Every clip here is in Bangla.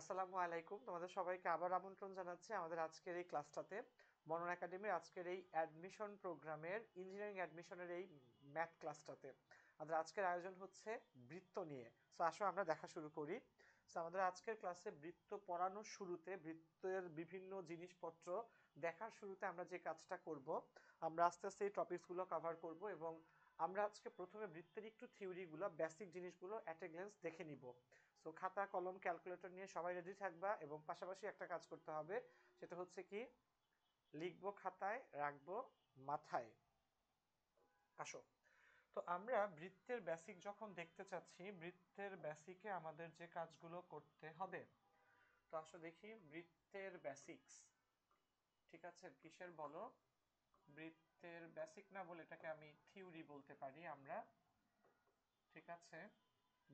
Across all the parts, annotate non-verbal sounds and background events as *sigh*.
আসসালামু আলাইকুম তোমাদের সবাইকে আবার আমন্ত্রণ জানাচ্ছি আমাদের আজকের এই ক্লাসটাতে মনন একাডেমির আজকের এই অ্যাডমিশন প্রোগ্রামের ইঞ্জিনিয়ারিং অ্যাডমিশনের এই ম্যাথ ক্লাসটাতে আমাদের আজকের আয়োজন হচ্ছে বৃত্ত নিয়ে সো আসো আমরা দেখা শুরু করি সো আমাদের আজকের ক্লাসে বৃত্ত পড়ানোর শুরুতে বৃত্তের বিভিন্ন জিনিসপত্র দেখার শুরুতে আমরা যে কাজটা করব আমরা আস্তে আস্তে এই টপিকসগুলো কভার করব এবং আমরা আজকে প্রথমে বৃত্তের একটু থিওরিগুলো বেসিক জিনিসগুলো অ্যাট এ গ্লেন্স দেখে নিব সো খাতা কলম ক্যালকুলেটর নিয়ে সবাই রেডি থাকবা এবং পাশাপাশি একটা কাজ করতে হবে সেটা হচ্ছে কি লিখব খাতায় রাখবো মাথায় আসো তো আমরা বৃত্তের বেসিক যখন দেখতে চাচ্ছি বৃত্তের বেসিকে আমাদের যে কাজগুলো করতে হবে তো আসো দেখি বৃত্তের বেসিক্স ঠিক আছে কিসের বলো বৃত্তের বেসিক না বলে এটাকে আমি থিওরি বলতে পারি আমরা ঠিক আছে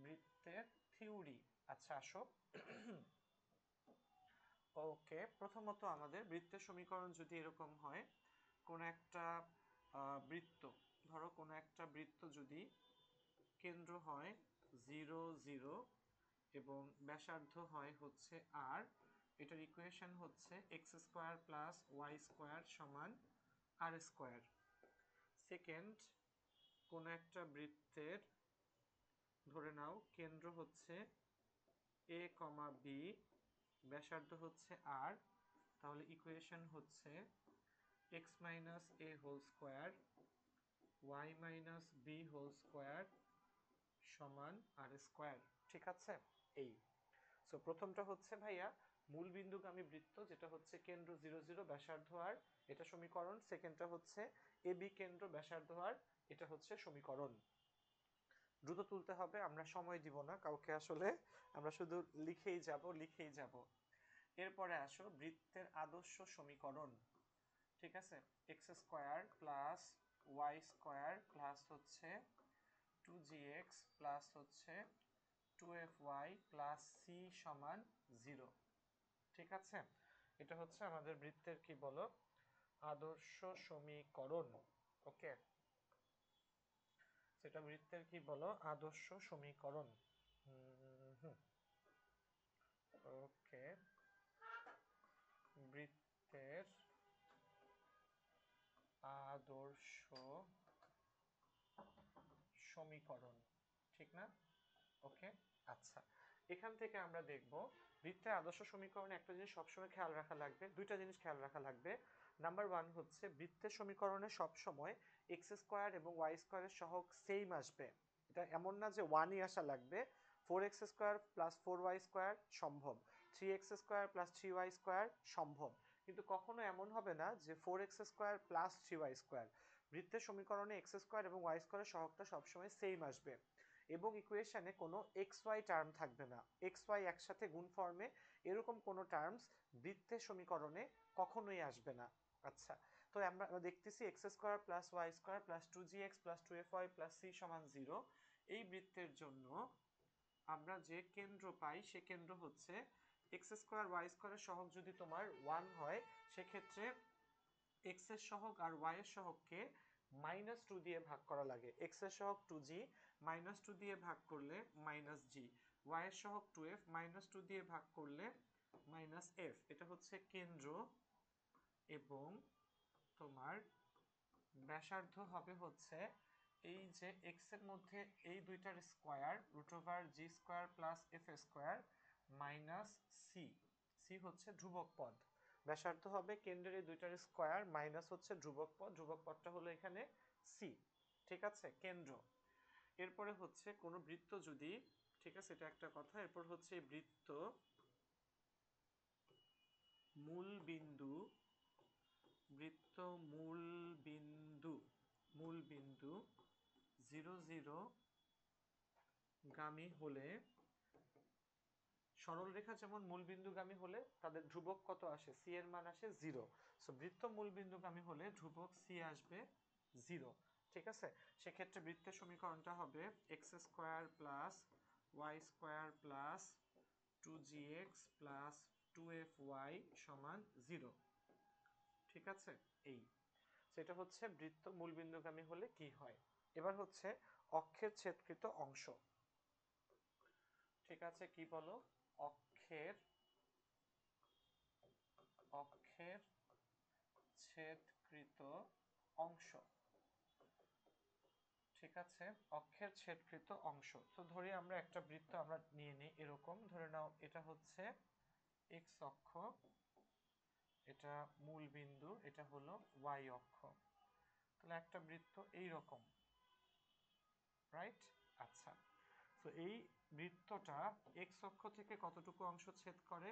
বৃত্তের থিওরি আচ্ছা আসো ওকে প্রথমত আমাদের বৃত্তের সমীকরণ যদি এরকম হয় কোন একটা বৃত্ত ধরো কোনো একটা বৃত্ত যদি কেন্দ্র হয় জিরো জিরো এবং ব্যাসার্ধ হয় হচ্ছে আর এটার ইকুয়েশন হচ্ছে x square plus y square সমান আর স্কোয়ার সেকেন্ড কোনো একটা বৃত্তের ধরে নাও কেন্দ্র হচ্ছে এ কমা বি ব্যাসার্ধ হচ্ছে আর তাহলে ইকুয়েশন হচ্ছে x minus a whole square y minus b whole square সমান আর স্কোয়ার ঠিক আছে এই সো প্রথমটা হচ্ছে ভাইয়া মূল বিন্দুগামী বৃত্ত যেটা হচ্ছে কেন্দ্র জিরো জিরো ব্যাসার্ধ আর এটা সমীকরণ সেকেন্ডটা হচ্ছে এ বি কেন্দ্র ব্যাসার্ধ আর এটা হচ্ছে সমীকরণ দ্রুত তুলতে হবে আমরা সময় দিব না কাউকে আসলে আমরা শুধু লিখেই যাব লিখেই যাব এরপরে আসো বৃত্তের আদর্শ সমীকরণ ঠিক আছে x square plus y square plus হচ্ছে টু জি এক্স প্লাস হচ্ছে two f y plus c সমান জিরো ঠিক আছে এটা হচ্ছে আমাদের বৃত্তের কি বলো আদর্শ সমীকরণ ওকে সেটা বৃত্তের কি বলো আদর্শ সমীকরণ ওকে বৃত্তের আদর্শ সমীকরণ ঠিক না ওকে আচ্ছা এখান থেকে আমরা দেখব বৃত্তের আদর্শ সমীকরণে একটা জিনিস সবসময় খেয়াল রাখা লাগবে দুইটা জিনিস খেয়াল রাখা লাগবে নাম্বার ওয়ান হচ্ছে বৃত্তের সমীকরণে সবসময় এক্স স্কোয়ার এবং ওয়াই স্কোয়ারের সহক সেম আসবে এটা এমন না যে ওয়ানই আসা লাগবে four x square plus four y square সম্ভব three x square plus three y square সম্ভব কিন্তু কখনো এমন হবে না যে four x square plus three y square বৃত্তের সমীকরণে এক্স স্কোয়ার এবং ওয়াই স্কোয়ারের সহকটা সবসময় সেম আসবে এবং ইকুয়েশানে কোনো এক্স ওয়াই টার্ম থাকবে না এক্স ওয়াই একসাথে গুণ ফর্মে এরকম কোনো টার্মস বৃত্তের সমীকরণে কখনোই আসবে না আচ্ছা তো আমরা দেখতেছি x square plus y square plus two g x plus two f y plus c সমান জিরো এই বৃত্তের জন্য আমরা যে কেন্দ্র পাই সে কেন্দ্র হচ্ছে এক্স স্কোয়ার ওয়াই স্কোয়ারের সহক যদি তোমার ওয়ান হয় সেক্ষেত্রে এক্স এর সহগ আর ওয়াই সহককে মাইনাস টু দিয়ে ভাগ করা লাগে এক্স এর সহগ টু জি মাইনাস টু দিয়ে ভাগ করলে মাইনাস জি ওয়াই সহক টু এফ মাইনাস টু দিয়ে ভাগ করলে মাইনাস এফ এটা হচ্ছে কেন্দ্র এবং তোমার ব্যাসার্ধ হবে হচ্ছে এই যে এক্স এর মধ্যে এই দুইটার square root over g square plus f square minus c c হচ্ছে ধ্রুবক পদ ব্যাসার্ধ হবে কেন্দ্রের এই দুইটার স্কোয়ার মাইনাস হচ্ছে ধ্রুবক পদ ধ্রুবক পদটা হলো এখানে সি ঠিক আছে কেন্দ্র এরপরে হচ্ছে কোন বৃত্ত যদি ঠিক আছে এটা একটা কথা এরপর হচ্ছে বৃত্ত মূল বিন্দু বৃত্ত মূল বিন্দু মূল বিন্দু জিরো জিরো গামী হলে সরলরেখা যেমন মূল বিন্দুগামী হলে তাদের ধ্রুবক কত আসে সি এর মান আসে জিরো সো বৃত্ত মূলবিন্দুগামী হলে ধ্রুবক সি আসবে জিরো ঠিক আছে সেক্ষেত্রে বৃত্তের সমীকরণটা হবে x square plus y square plus two g x plus two f y সমান জিরো ঠিক আছে এই সেটা হচ্ছে বৃত্ত মূলবিন্দুগামী হলে কি হয় এবার হচ্ছে অক্ষের ছেদকৃত অংশ ঠিক আছে কি বলো অক্ষের অক্ষের ছেদকৃত অংশ ঠিক আছে অক্ষের ছেদকৃত অংশ তো ধরি আমরা একটা বৃত্ত আমরা নিয়ে নিই এরকম ধরে নাও এটা হচ্ছে এক্স অক্ষ এটা মূল বিন্দু এটা হলো ওয়াই অক্ষ তাহলে একটা বৃত্ত এই রকম রাইট আচ্ছা তো এই বৃত্তটা এক্স অক্ষ থেকে কতটুকু অংশ ছেদ করে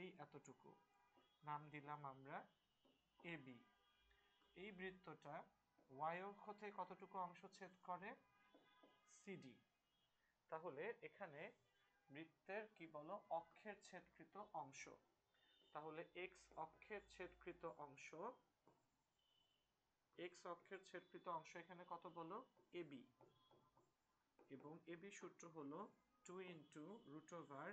এই এতটুকু নাম দিলাম আমরা এ বি এই বৃত্তটা ওয়াই অক্ষ থেকে কতটুকু অংশ ছেদ করে সিডি তাহলে এখানে বৃত্তের কি বলো অক্ষের ছেদকৃত অংশ তাহলে এক্স অক্ষের ছেদকৃত অংশ এক্স অক্ষের ছেদকৃত অংশ এখানে কত বলো এবি এবং এবি সূত্র হলো two into root over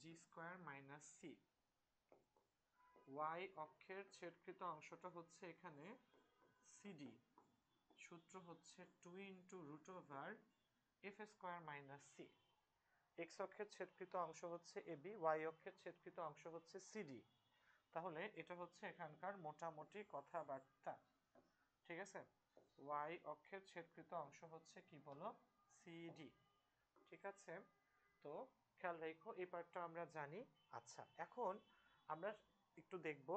g square minus c y অক্ষের ছেদকৃত অংশটা হচ্ছে এখানে সিডি সূত্র হচ্ছে two into root over f square minus c x অক্ষের ছেদকৃত অংশ হচ্ছে এবি ওয়াই অক্ষের ছেদকৃত অংশ হচ্ছে সিডি তাহলে এটা হচ্ছে এখানকার মোটামুটি কথাবার্তা ঠিক আছে ওয়াই অক্ষের ছেদকৃত অংশ হচ্ছে কি বলো সিডি ঠিক আছে তো খেয়াল রেখো এই পার্টটা আমরা জানি আচ্ছা এখন আমরা একটু দেখব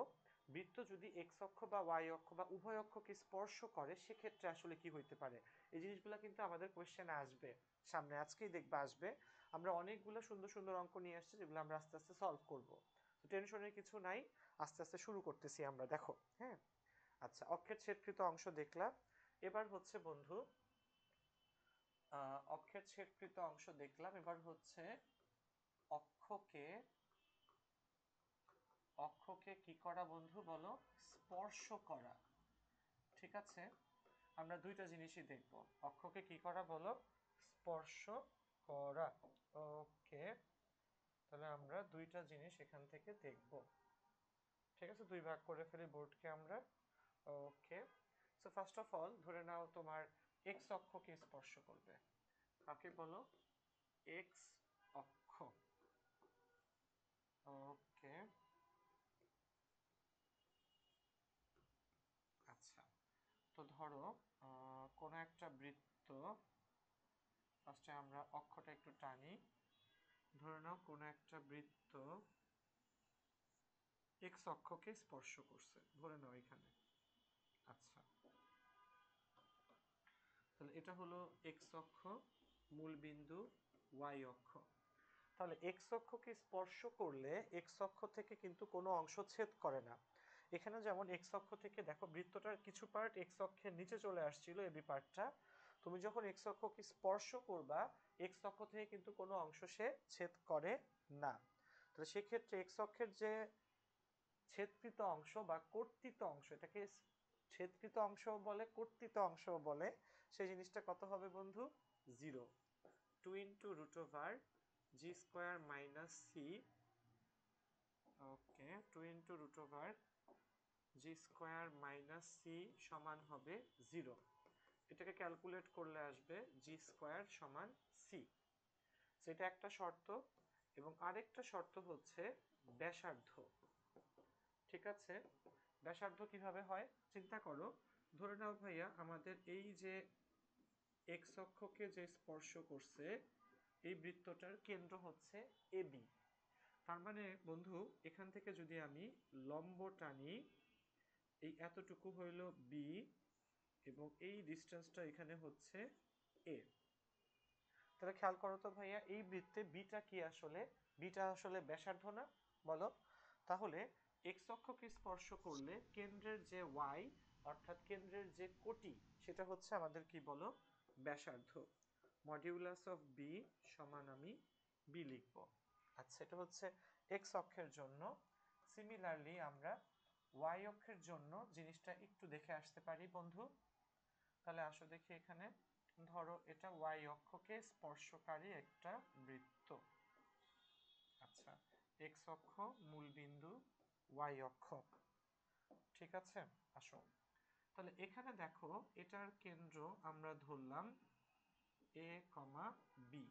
বৃত্ত যদি এক্স অক্ষ বা ওয়াই অক্ষ বা উভয় অক্ষকে স্পর্শ করে সেক্ষেত্রে আসলে কি হইতে পারে এই জিনিসগুলো কিন্তু আমাদের কোয়েশ্চেনে আসবে সামনে আজকেই দেখবে আসবে আমরা অনেকগুলো সুন্দর সুন্দর অঙ্ক নিয়ে আসছি যেগুলো আমরা আস্তে আস্তে সলভ করব তো টেনশনের কিছু নাই আস্তে আস্তে শুরু করতেছি আমরা দেখো হ্যাঁ আচ্ছা অক্ষের ছেদকৃত অংশ দেখলাম এবার হচ্ছে বন্ধু অক্ষের ছেদকৃত অংশ দেখলাম এবার হচ্ছে অক্ষকে অক্ষকে কি করা বন্ধু বলো স্পর্শ করা ঠিক আছে আমরা দুইটা জিনিসই দেখব অক্ষকে কি করা বলো স্পর্শ করা ওকে তাহলে আমরা দুইটা জিনিস এখান থেকে দেখব ঠিক আছে দুই ভাগ করে ফেলি বোর্ডকে আমরা okay so first of all ধরে নাও তোমার এক্স অক্ষকে স্পর্শ করবে কাকে বলো এক্স অক্ষ ওকে আচ্ছা তো ধরো কোন একটা বৃত্ত ফার্স্টে আমরা অক্ষটা একটু টানি ধরে নাও কোনো একটা বৃত্ত এক্স অক্ষকে স্পর্শ করছে ধরে নাও এখানে আচ্ছা তাহলে এটা হলো এক্স অক্ষ মূল বিন্দু ওয়াই অক্ষ তাহলে এক্স অক্ষকে স্পর্শ করলে এক্স অক্ষ থেকে কিন্তু কোনো অংশ ছেদ করে না এখানে যেমন এক্স অক্ষ থেকে দেখো বৃত্তটার কিছু পার্ট এক্স অক্ষের নিচে চলে আসছিল এবি পার্টটা তুমি যখন এক্স অক্ষকে স্পর্শ করবা এক্স অক্ষ থেকে কিন্তু কোনো অংশ সে ছেদ করে না তাহলে সেক্ষেত্রে এক্স অক্ষের যে ছেদকৃত অংশ বা কর্তৃত অংশ এটাকে ছেদকৃত অংশ বলে কর্তৃত অংশ বলে সেই জিনিসটা কত হবে বন্ধু zero two into root over g square minus c okay two into root over g square minus c সমান হবে জিরো এটাকে ক্যালকুলেট করলে আসবে জি স্কোয়ার সমান সি সেটা একটা শর্ত এবং আরেকটা শর্ত হচ্ছে ব্যাসার্ধ ঠিক আছে ব্যাসার্ধ কিভাবে হয় চিন্তা করো ধরে নাও ভাইয়া আমাদের এই যে এক্স অক্ষকে যে স্পর্শ করছে এই বৃত্তটার কেন্দ্র হচ্ছে এ বি তার মানে বন্ধু এখান থেকে যদি আমি লম্ব টানি এই এতটুকু হইল বি এবং এই ডিস্টেন্সটা এখানে হচ্ছে এ তাহলে খেয়াল করো তো ভাইয়া এই বৃত্তে বিটা কি আসলে বিটা আসলে ব্যাসার্ধ না বলো তাহলে এক্স অক্ষকে স্পর্শ করলে কেন্দ্রের যে ওয়াই অর্থাৎ কেন্দ্রের যে কোটি সেটা হচ্ছে আমাদের কি বলো ব্যাসার্ধ মডিউলাস অফ বি সমান আমি বি লিখব আচ্ছা এটা হচ্ছে এক্স অক্ষের জন্য সিমিলারলি আমরা ওয়াই অক্ষের জন্য জিনিসটা একটু দেখে আসতে পারি বন্ধু তাহলে আসো দেখি এখানে ধরো এটা ওয়াই অক্ষকে স্পর্শকারী একটা বৃত্ত আচ্ছা এক্স অক্ষ মূল বিন্দু ওয়াই অক্ষ ঠিক আছে আসো তাহলে এখানে দেখো এটার কেন্দ্র আমরা ধরলাম এ কমা বি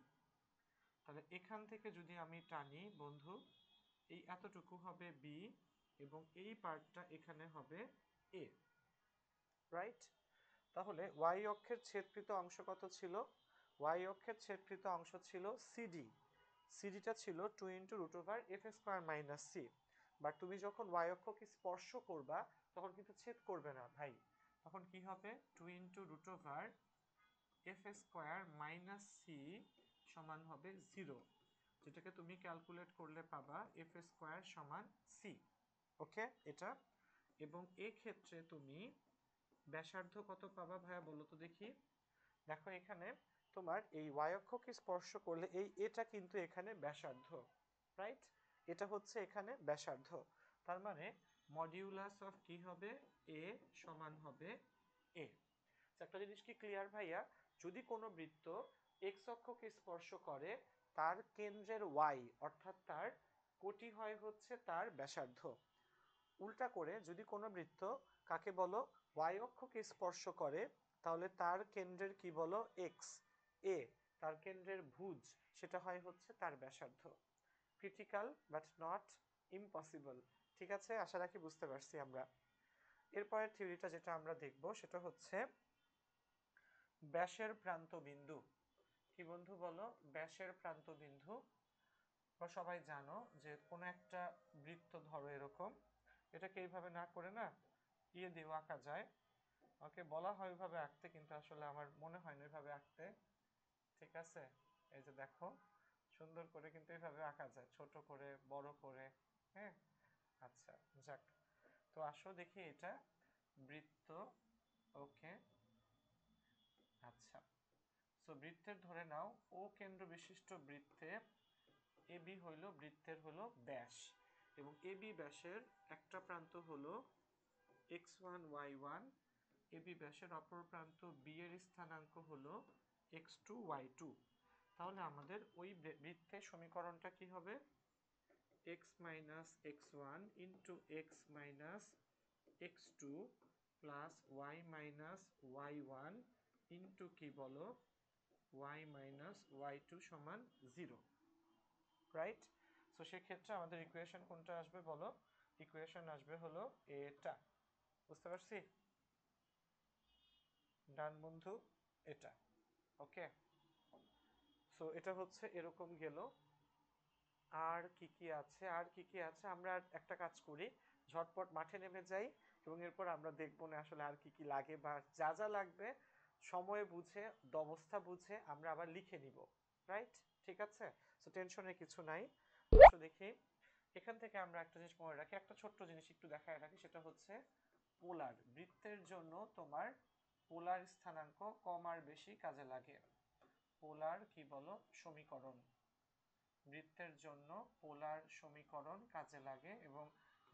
তাহলে এখান থেকে যদি আমি টানি বন্ধু এই এতটুকু হবে বি এবং এই পার্টটা এখানে হবে এ রাইট তাহলে ওয়াই অক্ষের ছেদকৃত অংশ কত ছিল ওয়াই অক্ষের ছেদকৃত অংশ ছিল সিডি সিডিটা ছিল two into root over f square minus c but তুমি যখন ওয়াই অক্ষকে স্পর্শ করবা তখন কিন্তু ছেদ করবে না ভাই তখন কি হবে two into root over f square minus c সমান হবে জিরো যেটাকে তুমি ক্যালকুলেট করলে পাবা এফ স্কোয়ার সমান সি ওকে এটা এবং এক্ষেত্রে তুমি ব্যাসার্ধ কত পাবা ভাইয়া বলো তো দেখি দেখো এখানে তোমার এই y অক্ষকে স্পর্শ করলে এই এটা কিন্তু এখানে ব্যাসার্ধ রাইট এটা হচ্ছে এখানে ব্যাসার্ধ তার মানে মডিউলাস অফ কি হবে এ সমান হবে এ একটা জিনিস কি ক্লিয়ার ভাইয়া যদি কোনো বৃত্ত এক্স অক্ষকে স্পর্শ করে তার কেন্দ্রের ওয়াই অর্থাৎ তার কোটি হয় হচ্ছে তার ব্যাসার্ধ উল্টা করে যদি কোনো বৃত্ত কাকে বলো ওয়াই অক্ষকে স্পর্শ করে তাহলে তার কেন্দ্রের কি বলো এক্স এ তার কেন্দ্রের ভুজ সেটা হয় হচ্ছে তার ব্যাসার্ধ ক্রিটিক্যাল বাট নট ইম্পসিবল ঠিক আছে আশা রাখি বুঝতে পারছি আমরা এরপরের থিওরিটা যেটা আমরা দেখব সেটা হচ্ছে ব্যাসের প্রান্ত বিন্দু কি বন্ধু বলো ব্যাসের প্রান্ত বিন্দু বা সবাই জানো যে কোনো একটা বৃত্ত ধরো এরকম এটাকে এইভাবে না করে না দিয়ে আঁকা যায় ওকে বলা হয় ওইভাবে আঁকতে কিন্তু আসলে আমার মনে হয় না ওইভাবে আঁকতে ঠিক আছে এই যে দেখো সুন্দর করে কিন্তু এইভাবে আঁকা যায় ছোট করে বড় করে হ্যাঁ আচ্ছা যাক তো আসো দেখি এটা বৃত্ত ওকে আচ্ছা সো বৃত্তের ধরে নাও ও কেন্দ্র বিশিষ্ট বৃত্তে এবি হইল বৃত্তের হলো ব্যাস এবং এবি ব্যাসের একটা প্রান্ত হলো x one y one AB ব্যাসের অপর প্রান্ত বি এর স্থানাঙ্ক হলো এক্স টু ওয়াই টু তাহলে আমাদের ওই বৃত্তের সমীকরণটা কি হবে x minus x one into x minus x two plus y minus y one into কি বলো ওয়াই মাইনাস ওয়াই টু সমান জিরো রাইট সো সেক্ষেত্রে আমাদের ইকুয়েশন কোনটা আসবে বলো ইকুয়েশন আসবে হলো এটা বুঝতে পারছি ডান বন্ধু এটা ওকে সো এটা হচ্ছে এরকম গেল আর কি কি আছে আর কি কি আছে আমরা একটা কাজ করি ঝটপট মাঠে নেমে যাই এবং এরপর আমরা দেখবো না আসলে আর কি কি লাগে বা যা যা লাগবে সময় বুঝে অবস্থা বুঝে আমরা আবার লিখে নিব রাইট ঠিক আছে সো টেনশনের কিছু নাই দেখি এখান থেকে আমরা একটা জিনিস মনে রাখি একটা ছোট্ট জিনিস একটু দেখায় রাখি সেটা হচ্ছে পোলার বৃত্তের জন্য তোমার পোলার স্থানাঙ্ক কম আর বেশি কাজে লাগে পোলার কি বলো সমীকরণ বৃত্তের জন্য পোলার সমীকরণ কাজে লাগে এবং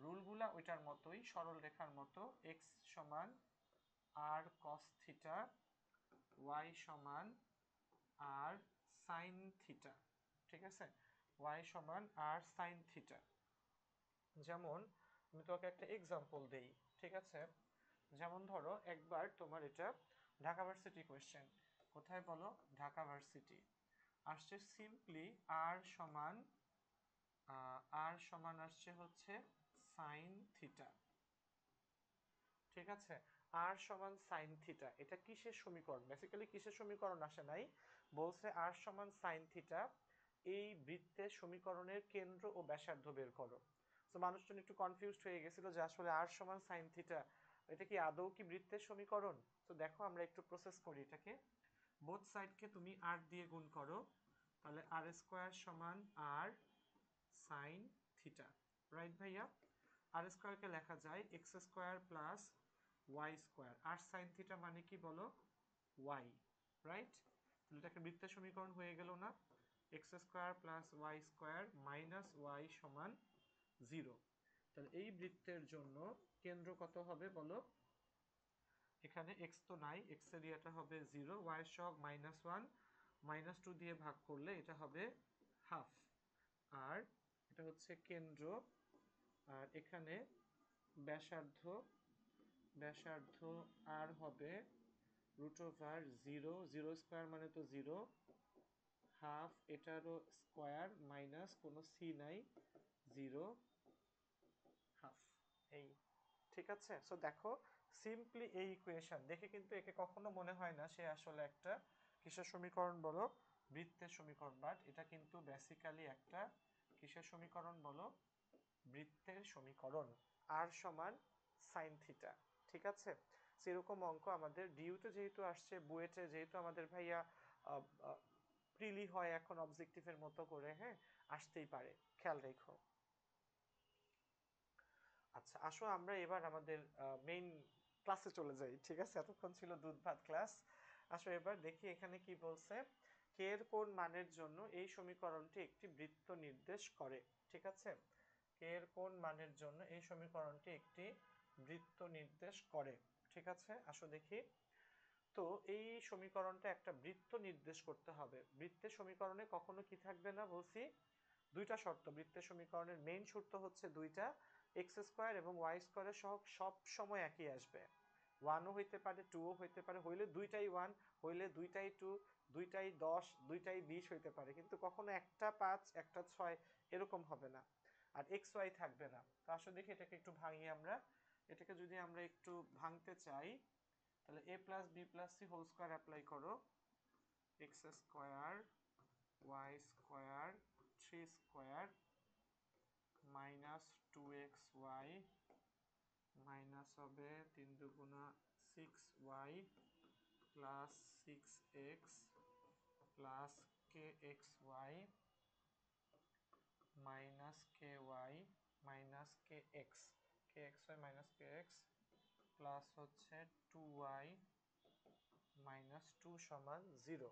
রুলগুলা ওইটার মতোই সরল রেখার মতো এক্স সমান আর কস থিটা ওয়াই সমান আর সাইন থিটা ঠিক আছে ওয়াই সমান আর সাইন থিটা যেমন আমি তোমাকে একটা এক্সাম্পল দেই ঠিক আছে যেমন ধরো একবার তোমার এটা ঢাকা ভার্সিটি কোয়েশ্চেন কোথায় বলো ঢাকা ভার্সিটি আসছে সিম্পলি আর সমান আর সমান আসছে হচ্ছে সাইন থিটা ঠিক আছে আর সমান সাইন থিটা এটা কিসের সমীকরণ বেসিক্যালি কিসের সমীকরণ আসে নাই বলছে আর সমান সাইন থিটা এই বৃত্তের সমীকরণের কেন্দ্র ও ব্যাসার্ধ বের করো সো মানুষজন একটু কনফিউজড হয়ে গেছিল যে আসলে আর সমান সাইন থিটা এটা কি আদৌ কি বৃত্তের সমীকরণ তো দেখো আমরা একটু প্রসেস করি এটাকে বোথ সাইডকে তুমি আর দিয়ে গুণ করো তাহলে আর স্কোয়ার সমান আর সাইন থিটা রাইট ভাইয়া আর স্কোয়ারকে লেখা যায় x square plus y square r sine theta মানে কি বলো ওয়াই রাইট তাহলে এটাকে বৃত্তের সমীকরণ হয়ে গেল না x square plus y square minus y সমান জিরো তাহলে এই বৃত্তের জন্য কেন্দ্র কত হবে বলো এখানে এক্স তো নাই এক্স এরিয়াটা হবে জিরো ওয়াই সহগ মাইনাস ওয়ান মাইনাস টু দিয়ে ভাগ করলে এটা হবে হাফ আর এটা হচ্ছে কেন্দ্র আর এখানে ব্যাসার্ধ ব্যাসার্ধ আর হবে root over zero zero square মানে তো জিরো হাফ এটারও স্কোয়ার মাইনাস কোনো সি নাই জিরো এই ঠিক আছে সো দেখো সিম্পলি এই ইকুয়েশন দেখে কিন্তু একে কখনো মনে হয় না সে আসলে একটা কিসের সমীকরণ বলো বৃত্তের সমীকরণ বাট এটা কিন্তু বেসিক্যালি একটা কিসের সমীকরণ বলো বৃত্তের সমীকরণ আর সমান সাইন থিটা ঠিক আছে সেরকম অঙ্ক আমাদের ডিউতে যেহেতু আসছে বুয়েটে যেহেতু আমাদের ভাইয়া প্রিলি হয় এখন অবজেক্টিভের মতো করে হ্যাঁ আসতেই পারে খেয়াল রেখো আচ্ছা আসো আমরা এবার আমাদের মেইন ক্লাসে চলে যাই ঠিক আছে এতক্ষণ ছিল দুধ ভাত ক্লাস আসো এবার দেখি এখানে কি বলছে কে এর কোন মানের জন্য এই সমীকরণটি একটি বৃত্ত নির্দেশ করে ঠিক আছে কে এর কোন মানের জন্য এই সমীকরণটি একটি বৃত্ত নির্দেশ করে ঠিক আছে আসো দেখি তো এই সমীকরণটা একটা বৃত্ত নির্দেশ করতে হবে বৃত্তের সমীকরণে কখনো কি থাকবে না বলছি দুইটা শর্ত বৃত্তের সমীকরণের মেইন শর্ত হচ্ছে দুইটা এক্স স্কোয়ার এবং ওয়াই স্কোয়ারের সহক সব সময় একই আসবে ওয়ানও হইতে পারে টুও হইতে পারে হইলে দুইটাই ওয়ান হইলে দুইটাই টু দুইটাই দশ দুইটাই বিশ হইতে পারে কিন্তু কখনো একটা পাঁচ একটা ছয় এরকম হবে না আর এক্স ওয়াই থাকবে না তো আসলে দেখি এটাকে একটু ভাঙি আমরা এটাকে যদি আমরা একটু ভাঙতে চাই তাহলে a plus b plus c whole square apply করো x square y square three square minus two x y minus হবে তিন দুগুণা six y plus six x plus k x y minus k y minus k x k x y minus k x plus হচ্ছে টু ওয়াই মাইনাস টু সমান জিরো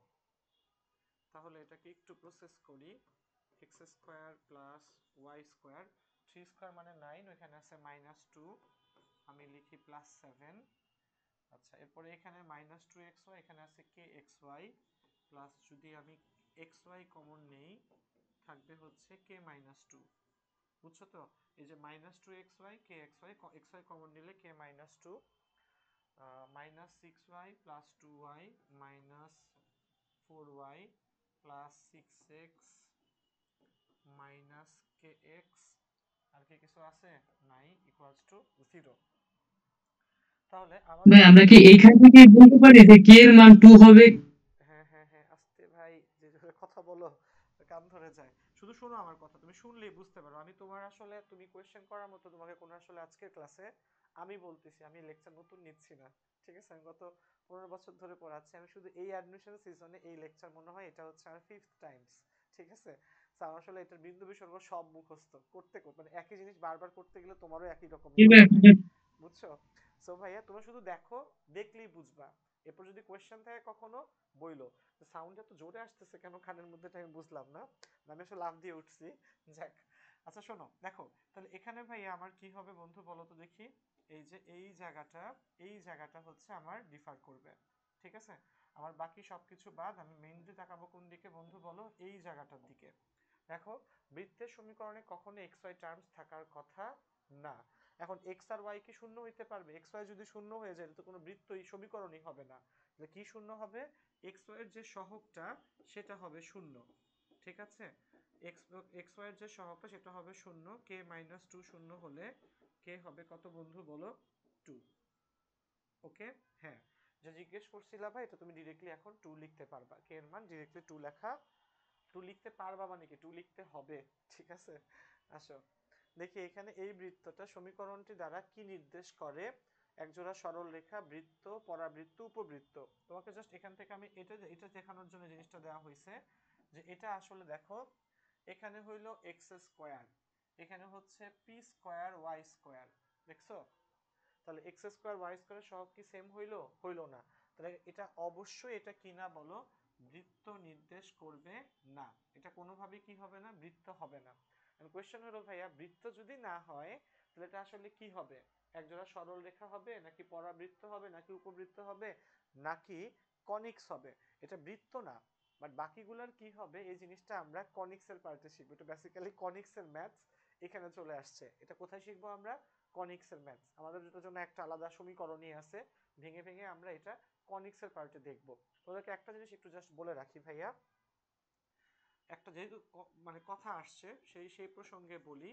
তাহলে এটাকে একটু প্রসেস করি x square plus y square three square মানে নাইন ওইখানে আছে মাইনাস টু আমি লিখি প্লাস সেভেন আচ্ছা এরপরে এখানে মাইনাস টু এক্স ওয়াই এখানে আছে কে এক্স ওয়াই প্লাস যদি আমি এক্স ওয়াই কমন নেই থাকবে হচ্ছে কে মাইনাস টু বুঝছো তো এই যে minus two x y k x y x y common নিলে k minus two minus six y plus two y minus four y plus six x minus k x আর কি কিছু আছে নাই ইকুয়ালস টু 0 তাহলে ভাই আমরা কি এইখান থেকে বলতে পারি যে এর মান 2 হবে হ্যাঁ হ্যাঁ হ্যাঁ আস্তে ভাই যে কথা বলো কান ধরে যায় শুধু শোনো আমার কথা তুমি শুনলেই বুঝতে পারো আমি তোমার আসলে তুমি করার মতো তোমাকে আসলে আজকের ক্লাসে আমি বলতেছি আমি লেকচার নতুন নিচ্ছি না ঠিক আছে আমি গত পনেরো বছর ধরে পড়াচ্ছি আমি শুধু এই অ্যাডমিশন সিজনে এই লেকচার মনে হয় এটা হচ্ছে আমার ফিফথ টাইমস ঠিক আছে স্যার আসলে এটার বিন্দু বিসর্গ সব মুখস্থ করতে করতে মানে একই জিনিস বারবার করতে গেলে তোমারও একই রকম বুঝছো সো ভাইয়া তোমরা শুধু দেখো দেখলেই বুঝবা এরপর যদি কোয়েশ্চেন থাকে কখনো বইলো সাউন্ড এত জোরে আসতেছে কেন খানের মধ্যে আমি বুঝলাম না আমি আসলে লাভ দিয়ে উঠছি যাক আচ্ছা শোনো দেখো তাহলে এখানে ভাইয়া আমার কি হবে বন্ধু বলো তো দেখি এই যে এই জায়গাটা এই জায়গাটা হচ্ছে আমার ডিফার করবে ঠিক আছে আমার বাকি সবকিছু বাদ আমি মেইনলি তাকাবো কোন দিকে বন্ধু বলো এই জায়গাটার দিকে দেখো বৃত্তের সমীকরণে কখনো এক্স ওয়াই টার্মস থাকার কথা না এখন এক্স আর ওয়াই কি শূন্য হইতে পারবে এক্স ওয়াই যদি শূন্য হয়ে যায় তো কোনো বৃত্তই সমীকরণই হবে না কি শূন্য হবে এক্স ওয়াইয়ের যে সহগটা সেটা হবে শূন্য ঠিক আছে এক্স এক্স ওয়াইয়ের যে সহগটা সেটা হবে শূন্য কে মাইনাস টু শূন্য হলে কে হবে কত বন্ধু বলো টু ওকে হ্যাঁ যে জিজ্ঞেস করছিলা ভাই এটা তুমি ডিরেক্টলি এখন টু লিখতে পারবা কে এর মান ডিরেক্টলি টু লেখা টু লিখতে পারবা মানে কি টু লিখতে হবে ঠিক আছে আসো দেখি এখানে এই বৃত্তটা সমীকরণটি দ্বারা কি নির্দেশ করে একজোড়া সরল রেখা বৃত্ত পরাবৃত্ত উপবৃত্ত তোমাকে জাস্ট এখান থেকে আমি এটা এটা দেখানোর জন্য জিনিসটা দেওয়া হয়েছে যে এটা আসলে দেখো এখানে হইল এক্স স্কোয়ার এখানে হচ্ছে পি স্কোয়ার ওয়াই স্কোয়ার দেখছো তাহলে এক্স স্কোয়ার ওয়াই স্কোয়ার সব কি সেম হইল হইল না তাহলে এটা অবশ্যই এটা কিনা বলো বৃত্ত নির্দেশ করবে না এটা কোনোভাবে কি হবে না বৃত্ত হবে না কোয়েশ্চেন হলো ভাইয়া বৃত্ত যদি না হয় তাহলে এটা আসলে কি হবে একজোড়া সরল রেখা হবে নাকি পরাবৃত্ত হবে নাকি উপবৃত্ত হবে নাকি কনিক্স হবে এটা বৃত্ত না বাট বাকিগুলোর কি হবে এই জিনিসটা আমরা কনিক্সের পার্টে শিখবো এটা বেসিক্যালি কনিক্সের ম্যাথস এখানে চলে আসছে এটা কোথায় শিখবো আমরা কনিক্সের ম্যাথস আমাদের দুটোর জন্য একটা আলাদা সমীকরণই আছে ভেঙে ভেঙে আমরা এটা কনিক্সের পার্টে দেখবো তোদেরকে একটা জিনিস একটু জাস্ট বলে রাখি ভাইয়া একটা যেহেতু মানে কথা আসছে সেই সেই প্রসঙ্গে বলি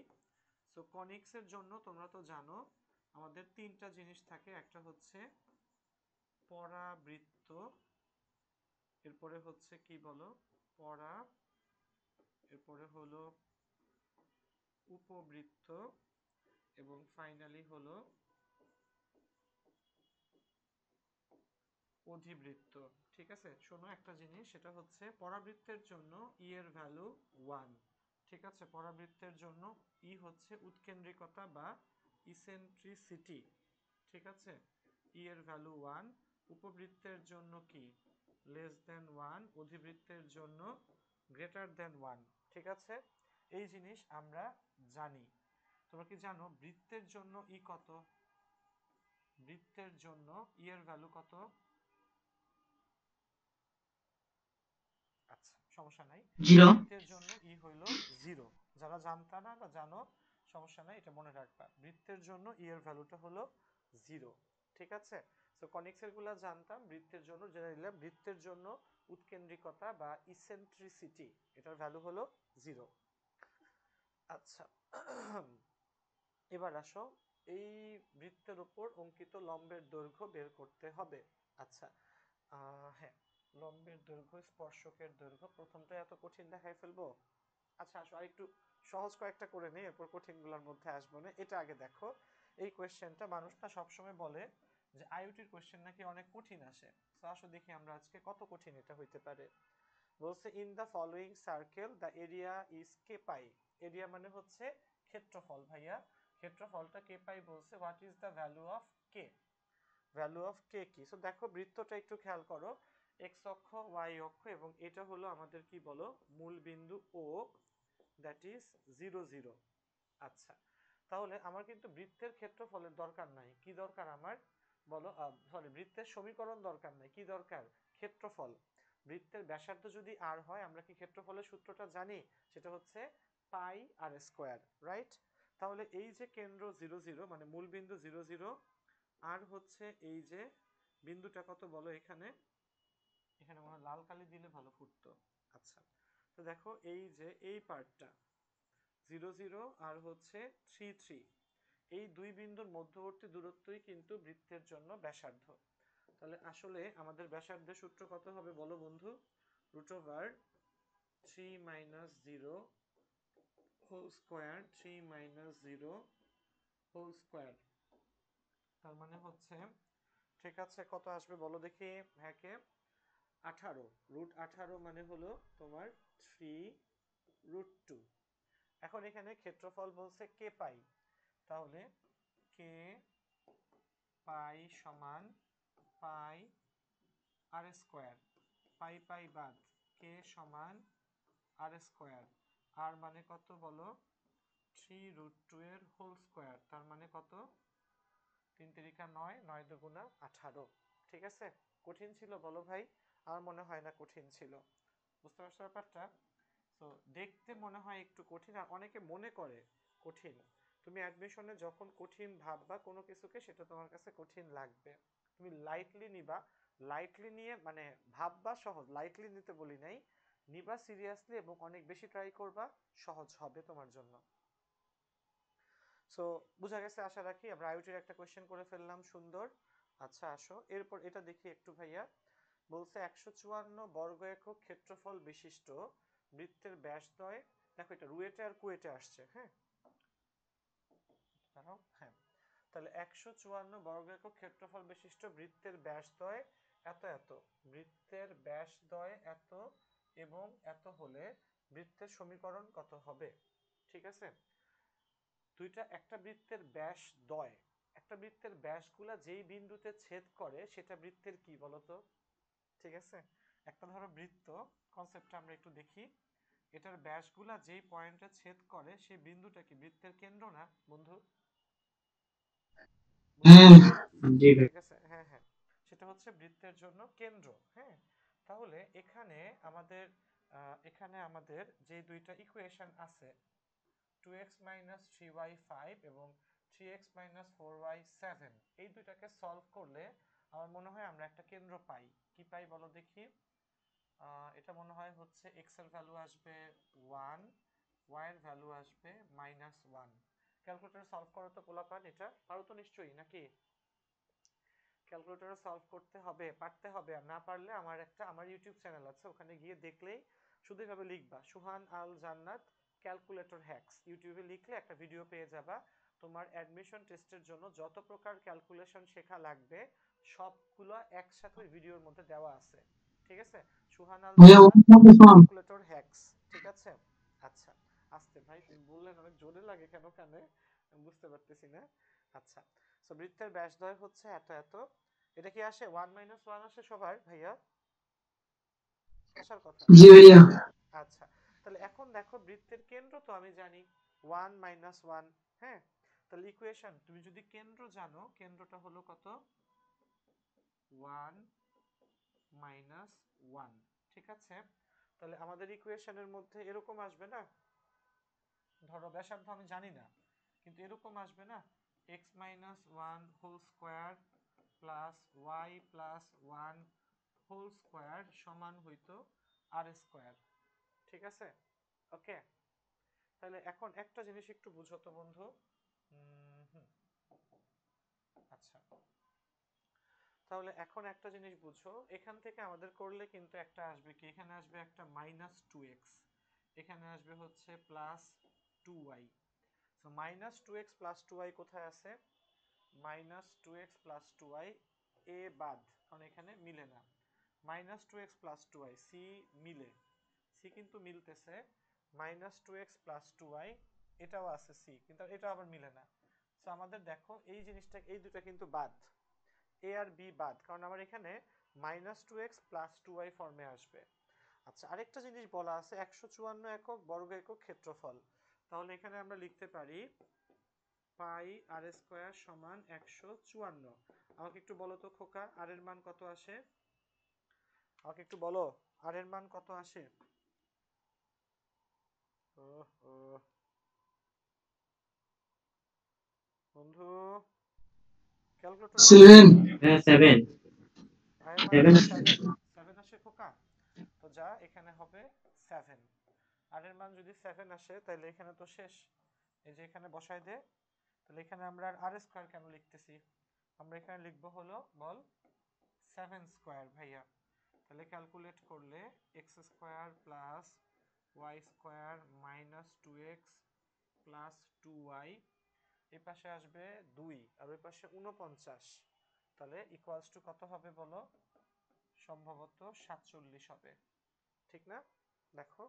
সো কনিক্সের জন্য তোমরা তো জানো আমাদের তিনটা জিনিস থাকে একটা হচ্ছে পরাবৃত্ত এরপরে হচ্ছে কি বলো পরা এরপরে হলো উপবৃত্ত এবং ফাইনালি হলো অধিবৃত্ত ঠিক আছে শোনো একটা জিনিস সেটা হচ্ছে পরাবৃত্তের জন্য ই e এর ভ্যালু ওয়ান ঠিক আছে পরাবৃত্তের জন্য ই e হচ্ছে উৎকেন্দ্রিকতা বা ইসেন্ট্রিসিটি ঠিক আছে ই e এর ভ্যালু ওয়ান উপবৃত্তের জন্য কি লেস দেন ওয়ান অধিবৃত্তের জন্য গ্রেটার দেন ওয়ান ঠিক আছে এই জিনিস আমরা জানি তোমরা কি জানো বৃত্তের জন্য ই কত বৃত্তের জন্য ই এর ভ্যালু কত আচ্ছা সমস্যা নাই জিরো বৃত্তের জন্য ই হইল জিরো যারা জানতা না বা জানো সমস্যা নাই এটা মনে রাখবা বৃত্তের জন্য ই এর ভ্যালুটা হলো জিরো ঠিক আছে তো কনিক্সের গুলা জানতাম বৃত্তের জন্য যেটা নিলাম বৃত্তের জন্য উৎকেন্দ্রিকতা বা ইসেন্ট্রিসিটি এটার ভ্যালু হলো জিরো আচ্ছা এবার আসো এই বৃত্তের উপর অঙ্কিত লম্বের দৈর্ঘ্য বের করতে হবে আচ্ছা হ্যাঁ লম্বের দৈর্ঘ্য স্পর্শকের দৈর্ঘ্য প্রথমটা এত কঠিন দেখায় ফেলবো আচ্ছা আসো সহজ কয়েকটা করে এরপর কঠিনগুলোর মধ্যে আসবো না এটা আগে দেখো এই কোয়েশ্চেনটা মানুষটা সবসময় বলে যে আইওটির কোয়েশ্চেন নাকি অনেক কঠিন আসে তো আসো দেখি আমরা আজকে কত কঠিন এটা হইতে পারে বলছে in the following circle the area is k pi area মানে হচ্ছে ক্ষেত্রফল ভাইয়া ক্ষেত্রফলটা কে পাই বলছে what is the value of k value of k কি সো দেখো বৃত্তটা একটু খেয়াল করো এক্স অক্ষ ওয়াই অক্ষ এবং এটা হলো আমাদের কি বলো মূল বিন্দু O that is zero zero আচ্ছা তাহলে আমার কিন্তু বৃত্তের ক্ষেত্রফলের দরকার নাই কি দরকার আমার বলো সরি বৃত্তের সমীকরণ দরকার নাই কি দরকার ক্ষেত্রফল বৃত্তের ব্যাসার্ধ যদি আর হয় আমরা কি ক্ষেত্রফলের সূত্রটা জানি সেটা হচ্ছে পাই আর স্কোয়ার রাইট তাহলে এই যে কেন্দ্র জিরো জিরো মানে মূল বিন্দু জিরো জিরো আর হচ্ছে এই যে বিন্দুটা কত বলো এখানে এখানে মনে লাল কালি দিলে ভালো ফুটতো আচ্ছা তো দেখো এই যে এই পার্টটা জিরো জিরো আর হচ্ছে থ্রি থ্রি এই দুই বিন্দুর মধ্যবর্তী দূরত্বই কিন্তু বৃত্তের জন্য ব্যাসার্ধ তাহলে আসলে আমাদের ব্যাসার্ধের সূত্র কত হবে বলো বন্ধু root over three minus zero whole square three minus zero whole square তার মানে হচ্ছে ঠিক আছে কত আসবে বলো দেখি হ্যাঁ আঠারো রুট আঠারো মানে হলো তোমার থ্রি রুট টু এখন এখানে ক্ষেত্রফল বলছে কে পাই তাহলে কে পাই সমান পাই আর স্কোয়ার পাই পাই বাদ কে সমান আর স্কোয়ার আর মানে কত বলো থ্রি রুট টু এর হোল স্কোয়ার তার মানে কত তিন তিরিকা নয় নয় দুগুণা আঠারো ঠিক আছে কঠিন ছিল বলো ভাই আমার মনে হয় না কঠিন ছিল বুঝতে পারছো ব্যাপারটা তো দেখতে মনে হয় একটু কঠিন আর অনেকে মনে করে কঠিন তুমি অ্যাডমিশনে যখন কঠিন ভাববা কোনো কিছুকে সেটা তোমার কাছে কঠিন লাগবে তুমি লাইটলি নিবা লাইটলি নিয়ে মানে ভাববা সহজ লাইটলি নিতে বলি নাই নিবা সিরিয়াসলি এবং অনেক বেশি ট্রাই করবা সহজ হবে তোমার জন্য সো বোঝা গেছে আশা রাখি আমরা আইউটির একটা কোয়েশ্চেন করে ফেললাম সুন্দর আচ্ছা আসো এরপর এটা দেখি একটু ভাইয়া বলছে একশো চুয়ান্ন বর্গ একক ক্ষেত্রফল বিশিষ্ট বৃত্তের ব্যাসদয় দেখো এটা রুয়েটে আর কুয়েটে আসছে হ্যাঁ দাঁড়াও হ্যাঁ তাহলে একশো চুয়ান্ন বর্গ একক ক্ষেত্রফল বিশিষ্ট বৃত্তের ব্যাসদয় এত এত বৃত্তের ব্যাসদয় এত এবং এত হলে বৃত্তের সমীকরণ কত হবে ঠিক আছে দুইটা একটা বৃত্তের ব্যাস দয় একটা বৃত্তের ব্যাসগুলা যেই বিন্দুতে ছেদ করে সেটা বৃত্তের কি বলতো ঠিক আছে একটা ধরো বৃত্ত কনসেপ্টটা আমরা একটু দেখি এটার ব্যাসগুলা যেই পয়েন্টে ছেদ করে সেই বিন্দুটা কি বৃত্তের কেন্দ্র না বন্ধু হ্যাঁ হ্যাঁ সেটা হচ্ছে বৃত্তের জন্য কেন্দ্র হ্যাঁ তাহলে এখানে আমাদের এখানে আমাদের যে দুইটা ইকুয়েশন আছে two x minus three y five এবং three x minus four y seven এই দুইটাকে সলভ করলে আমার মনে হয় আমরা একটা কেন্দ্র পাই কি পাই বলো দেখি এটা মনে হয় হচ্ছে এর ভ্যালু আসবে ওয়ান ওয়াইয়ের ভ্যালু আসবে মাইনাস ওয়ান ক্যালকুলেটার সলভ করো তো পোলাপান এটা পারো তো নিশ্চয়ই নাকি ক্যালকুলেটার সলভ করতে হবে পারতে হবে আর না পারলে আমার একটা আমার ইউটিউব চ্যানেল আছে ওখানে গিয়ে দেখলেই শুধু এভাবে লিখবা সুহান আল জান্নাত ক্যালকুলেটর হ্যাক্স ইউটিউবে লিখলে একটা ভিডিও পেয়ে যাবা তোমার অ্যাডমিশন টেস্টের জন্য যত প্রকার ক্যালকুলেশন শেখা লাগবে সবগুলো একসাথে ওই ভিডিওর মধ্যে দেওয়া আছে ঠিক আছে সুহান আল ক্যালকুলেটর হ্যাকস ঠিক আছে আচ্ছা আস্তে ভাই তুমি বললেন অনেক জোরে লাগে কেন কানে বুঝতে পারতেছি না আচ্ছা তো বৃত্তের ব্যাসদ্বয় হচ্ছে এত এত এটা কি আসে 1 মাইনাস 1 আসে সবার ভাইয়া আসার কথা জি ভাইয়া আচ্ছা তাহলে এখন দেখো বৃত্তের কেন্দ্র তো আমি জানি 1 মাইনাস 1 হ্যাঁ তাহলে ইকুয়েশন তুমি যদি কেন্দ্র জানো কেন্দ্রটা হলো কত ওয়ান মাইনাস ওয়ান ঠিক আছে তাহলে আমাদের ইকুয়েশনের মধ্যে এরকম আসবে না ধরো ব্যাসার্ধ আমি জানি না কিন্তু এরকম আসবে না x minus one whole square plus y plus one whole square সমান হইতো আর স্কোয়ার ঠিক আছে ওকে তাহলে এখন একটা জিনিস একটু বুঝতো তো বন্ধু আচ্ছা তাহলে এখন একটা জিনিস বুঝো এখান থেকে আমাদের করলে কিন্তু একটা আসবে কি এখানে আসবে একটা মাইনাস টু এক্স এখানে আসবে হচ্ছে plus two y so minus two x plus two y কোথায় আছে minus two x plus two y A বাদ কারণ এখানে মিলে না minus two x plus two y c মিলে সি কিন্তু মিলতেছে minus two x plus two y এটাও আছে সি কিন্তু এটা আবার মিলে না সো আমাদের দেখো এই জিনিসটা এই দুটা কিন্তু বাদ এ আর বি বাদ কারণ আমার এখানে minus two x plus two y ফর্মে আসবে আচ্ছা আরেকটা জিনিস বলা আছে একশো চুয়ান্ন একক বর্গ একক ক্ষেত্রফল তাহলে এখানে আমরা লিখতে পারি পাই আর স্কোয়ার সমান একশো চুয়ান্ন আমাকে একটু বলো তো খোকা আর এর মান কত আসে আমাকে একটু বলো আর এর মান কত আসে বন্ধু হ্যাঁ, সেভেন সেভেন আসে খোকা তো যা এখানে হবে সেভেন আর এর মান যদি সেভেন আসে তাহলে এখানে তো শেষ এই যে এখানে বসাই দে তাহলে এখানে আমরা আর স্কয়ার কেন লিখতেছি আমরা এখানে লিখব হলো বল সেভেন স্কয়ার ভাইয়া তাহলে ক্যালকুলেট করলে x square plus y square minus two x plus two y এ পাশে আসবে দুই আর ওই পাশে উনপঞ্চাশ তাহলে ইকুয়ালস টু কত হবে বলো সম্ভবত সাতচল্লিশ হবে ঠিক না দেখো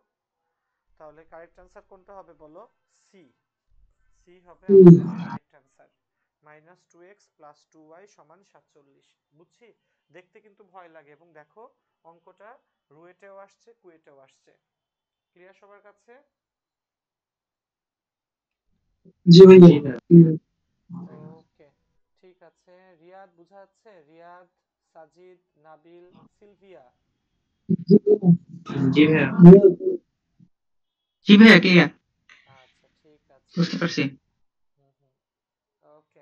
তাহলে কারেক্ট অ্যান্সার কোনটা হবে বলো সি সি হবে correct answer minus two x plus two y সমান সাতচল্লিশ বুঝছি দেখতে কিন্তু ভয় লাগে এবং দেখো অঙ্কটা রুয়েটেও আসছে কুয়েটেও আসছে ক্লিয়ার সবার কাছে ঠিক আছে রিয়াদ বুঝা যাচ্ছে রিয়াদ সাজিদ নাবিল সিলভিয়া জি ভাইয়া জি ভাইয়া কে আচ্ছা ঠিক আছে বুঝতে পারছি ওকে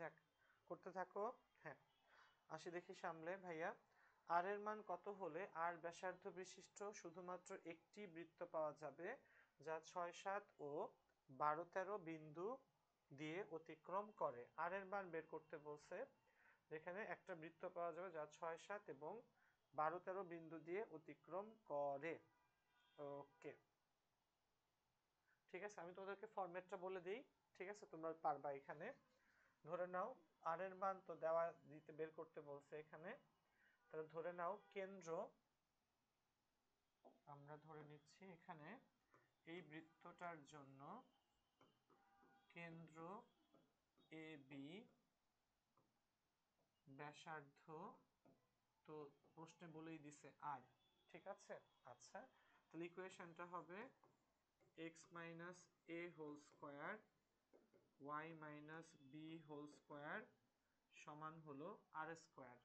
যাক করতে থাকো হ্যাঁ আসি দেখি সামলে ভাইয়া আর এর মান কত হলে আর ব্যাসার্ধ বিশিষ্ট শুধুমাত্র একটি বৃত্ত পাওয়া যাবে যা ছয় সাত ও বারো তেরো বিন্দু দিয়ে অতিক্রম করে আর এর মান বের করতে বলছে যেখানে একটা বৃত্ত পাওয়া যাবে যা ছয় সাত এবং বারো তেরো বিন্দু দিয়ে অতিক্রম করে ওকে ঠিক আছে আমি তোমাদেরকে ফরম্যাটটা বলে দিই ঠিক আছে তোমরা পারবা এখানে ধরে নাও আর এর মান তো দেওয়া দিতে বের করতে বলছে এখানে তাহলে ধরে নাও কেন্দ্র আমরা ধরে নিচ্ছি এখানে এই বৃত্তটার জন্য কেন্দ্র এ বি ব্যাসার্ধ তো প্রশ্নে বলেই দিছে আর ঠিক আছে আচ্ছা তাহলে ইকুয়েশনটা হবে x minus a whole square y minus b whole square সমান হলো আর স্কোয়ার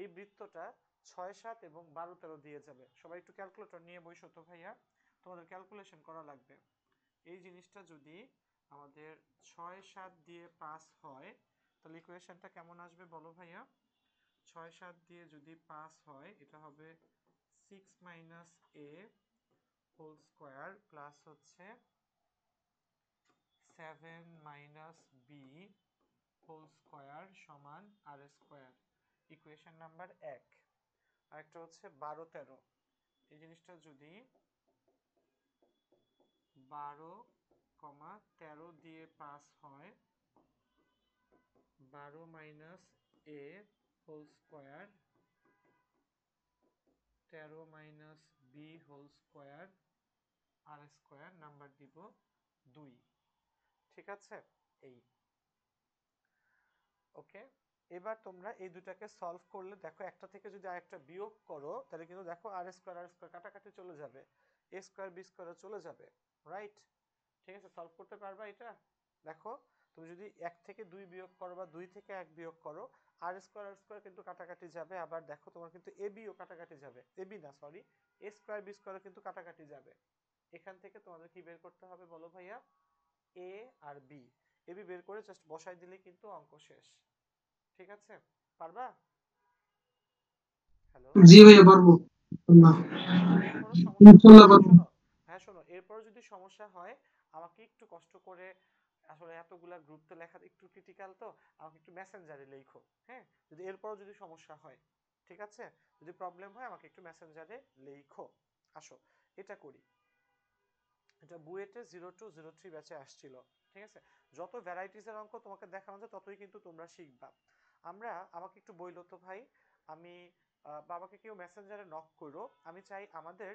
এই বৃত্তটা ছয় সাত এবং বারো তেরো দিয়ে যাবে সবাই একটু ক্যালকুলেটর নিয়ে বইস তো ভাইয়া তোমাদের ক্যালকুলেশন করা লাগবে এই জিনিসটা যদি আমাদের ছয় সাত দিয়ে পাঁচ হয় তাহলে ইকুয়েশনটা কেমন আসবে বলো ভাইয়া ছয় সাত দিয়ে যদি পাঁচ হয় এটা হবে six minus whole square plus হচ্ছে seven minus b whole square সমান আর স্কোয়ার ইকুয়েশন নাম্বার এক আরেকটা হচ্ছে বারো তেরো এই জিনিসটা যদি বারো কমা তেরো দিয়ে পাঁচ হয় বারো মাইনাস এ হোল স্কোয়ার তেরো minus b whole square r square number দিব দুই ঠিক আছে এই ওকে এবার তোমরা এই দুটাকে সলভ করলে দেখো একটা থেকে যদি আরেকটা বিয়োগ করো তাহলে কিন্তু দেখো আর স্কোয়ার আর স্কোয়ার কাটাকাটি চলে যাবে এ স্কোয়ার বি স্কোয়ার চলে যাবে রাইট ঠিক আছে সলভ করতে পারবা এটা দেখো তুমি যদি এক থেকে দুই বিয়োগ করো বা দুই থেকে এক বিয়োগ করো আর স্কোয়ার আর স্কোয়ার কিন্তু কাটাকাটি যাবে আবার দেখো তোমার কিন্তু এ বিও কাটাকাটি যাবে এ বি না সরি এ স্কোয়ার বি স্কোয়ারও কিন্তু কাটাকাটি যাবে এখান থেকে তোমাদের কি বের করতে হবে বলো ভাইয়া এ আর বি এ বি বের করে জাস্ট বসাই দিলে কিন্তু অঙ্ক শেষ ঠিক আছে পারবা হ্যালো জি ভাইয়া পারবো না হ্যাঁ শোনো এরপর যদি সমস্যা হয় আমাকে একটু কষ্ট করে আসলে এতগুলা গ্রুপ তো লেখা একটু ক্রিটিক্যাল তো আমাকে একটু মেসেঞ্জারে লেখো হ্যাঁ যদি এরপরও যদি সমস্যা হয় ঠিক আছে যদি প্রবলেম হয় আমাকে একটু মেসেঞ্জারে লেখো আসো এটা করি এটা বুয়েটে জিরো টু জিরো থ্রি ব্যাচে আসছিল ঠিক আছে যত ভ্যারাইটিসের অঙ্ক তোমাকে দেখানো যায় ততই কিন্তু তোমরা শিখবা আমরা আমাকে একটু বইল তো ভাই আমি বাবাকে কেউ মেসেঞ্জারে নক করো আমি চাই আমাদের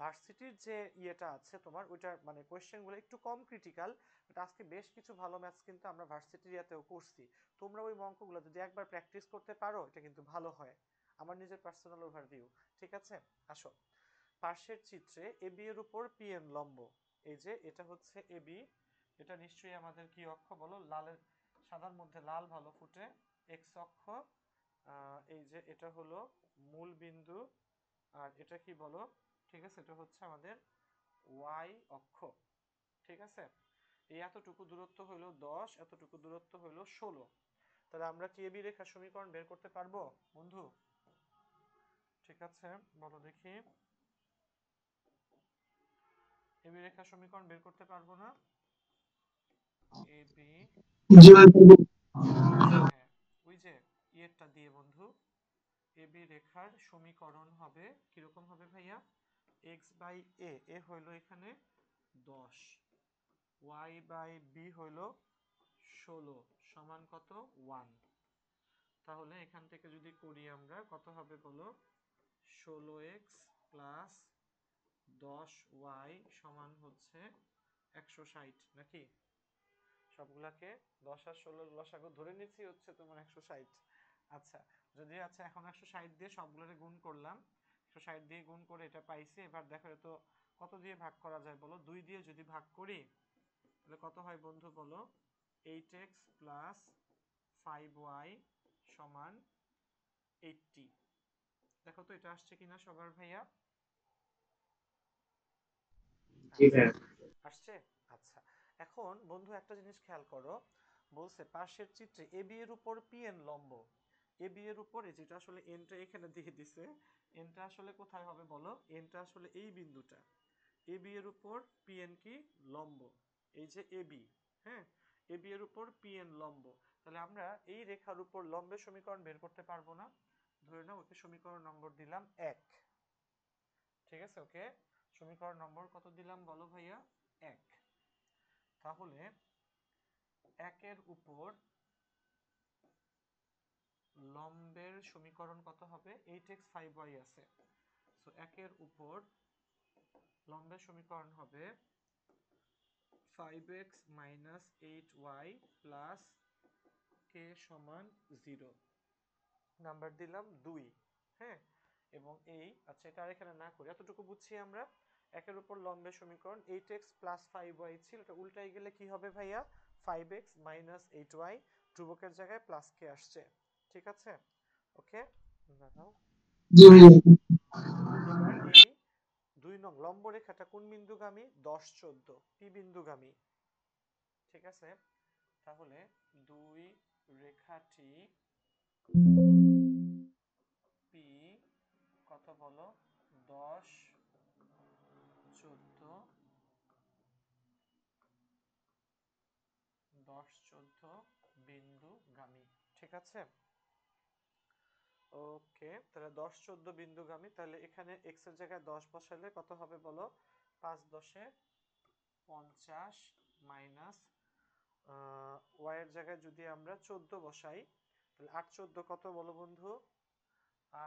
ভার্সিটির যে ইয়েটা আছে তোমার ওইটার মানে কোয়েশ্চেনগুলো একটু কম ক্রিটিক্যাল বাট আজকে বেশ কিছু ভালো ম্যাথস কিন্তু আমরা ভার্সিটির ইয়াতেও করছি তোমরা ওই অঙ্কগুলো যদি একবার প্র্যাকটিস করতে পারো এটা কিন্তু ভালো হয় আমার নিজের পার্সোনাল ওভারভিউ ঠিক আছে আসো পার্শ্বের চিত্রে এবি এর উপর পিএন লম্ব এই যে এটা হচ্ছে এবি এটা নিশ্চয়ই আমাদের কি অক্ষ বলো লালের সাদার মধ্যে লাল ভালো ফুটে এক্স অক্ষ এই যে এটা হলো মূল বিন্দু আর এটা কি বলো ঠিক আছে এটা হচ্ছে আমাদের ওয়াই অক্ষ ঠিক আছে এই এতটুকু দূরত্ব হইল দশ এতটুকু দূরত্ব হইল ষোলো তাহলে আমরা কেবি রেখা সমীকরণ বের করতে পারবো বন্ধু ঠিক আছে বলো দেখি এবি রেখা সমীকরণ বের করতে পারবো না এবি হ্যাঁ, ওই যে ইয়েটা দিয়ে বন্ধু এবি রেখার সমীকরণ হবে কিরকম হবে ভাইয়া এক্স বাই এ এ হইল এখানে দশ ওয়াই বাই বি হইল ষোলো সমান কত ওয়ান তাহলে এখান থেকে যদি করি আমরা কত হবে বলো ষোলো এক্স প্লাস দশ ওয়াই সমান হচ্ছে একশো ষাট নাকি সবগুলাকে দশ আর ষোলোর লসাগু ধরে নিচ্ছি হচ্ছে তোমার একশো ষাট আচ্ছা যদি আচ্ছা এখন একশো ষাট দিয়ে সবগুলোকে গুণ করলাম একশো ষাট দিয়ে গুণ করে এটা পাইছে এবার দেখো তো কত দিয়ে ভাগ করা যায় বলো দুই দিয়ে যদি ভাগ করি তাহলে কত হয় বন্ধু বলো eight x plus five y সমান এইটটি দেখো তো এটা আসছে কিনা সবার ভাইয়া আসছে আচ্ছা এখন বন্ধু একটা জিনিস খেয়াল করো বলছে পাশের চিত্রে এবি এর উপর পিএন লম্ব এ বি এর উপরে যেটা আসলে এনটা এখানে দিয়ে দিছে এনটা আসলে কোথায় হবে বলো এনটা আসলে এই বিন্দুটা এ বি এর উপর পিএন কি লম্ব এই যে এ বি হ্যাঁ এ বি এর উপর পিএন লম্ব তাহলে আমরা এই রেখার উপর লম্বের সমীকরণ বের করতে পারবো না ধরে নাও ওকে সমীকরণ নম্বর দিলাম এক ঠিক আছে ওকে সমীকরণ নম্বর কত দিলাম বলো ভাইয়া এক তাহলে একের উপর লম্বের সমীকরণ কত হবে এইট এক্স ফাইভ ওয়াই আছে সো একের উপর লম্বের সমীকরণ হবে five x minus eight y plus k সমান জিরো নাম্বার দিলাম দুই হ্যাঁ এবং এই আচ্ছা এটা আর এখানে না করি এতটুকু বুঝছি আমরা একের উপর লম্বের সমীকরণ eight x plus five y ছিল এটা উল্টাই গেলে কি হবে ভাইয়া five x minus eight y ধ্রুবকের জায়গায় প্লাস কে আসছে ঠিক আছে ওকে দুই নং লম্ব রেখাটা কোন বিন্দুগামী দশ চোদ্দ পি বিন্দুগামী ঠিক আছে তাহলে দুই রেখাটি পি কত বলো দশ চোদ্দ দশ চোদ্দ বিন্দুগামী ঠিক আছে ওকে তাহলে দশ চোদ্দ বিন্দুগামী তাহলে এখানে এক্সের জায়গায় দশ বসালে কত হবে বলো পাঁচ দশে পঞ্চাশ মাইনাস ওয়াইয়ের জায়গায় যদি আমরা চোদ্দ বসাই তাহলে আট চোদ্দ কত বলো বন্ধু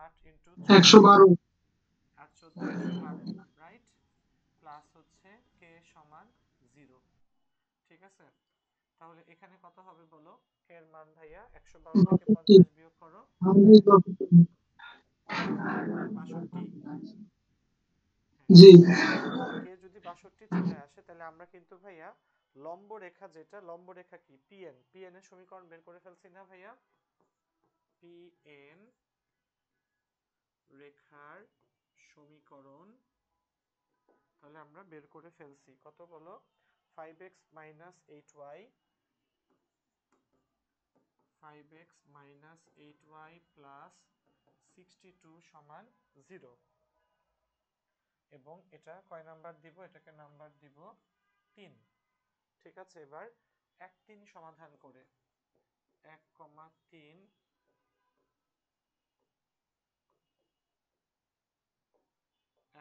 আট ইন্টু একশো বারো আট চোদ্দ রাইট প্লাস হচ্ছে কে সমান জিরো ঠিক আছে তাহলে এখানে কত হবে বলো এর মান ভাইয়া একশো বারো থেকে পঞ্চাশ জি যদি বাষট্টি চলে হ্যাঁ। আসে তাহলে আমরা কিন্তু ভাইয়া লম্ব রেখা যেটা লম্ব রেখা কি পিএন পিএন এর সমীকরণ বের করে ফেলছি না ভাইয়া পিএন রেখার সমীকরণ তাহলে আমরা বের করে ফেলছি কত বলো 5x 8y five x minus eight y plus sixty two সমান জিরো এবং এটা কয় নাম্বার দিব এটাকে নাম্বার দিব তিন ঠিক আছে এবার এক তিন সমাধান করে এক কমা তিন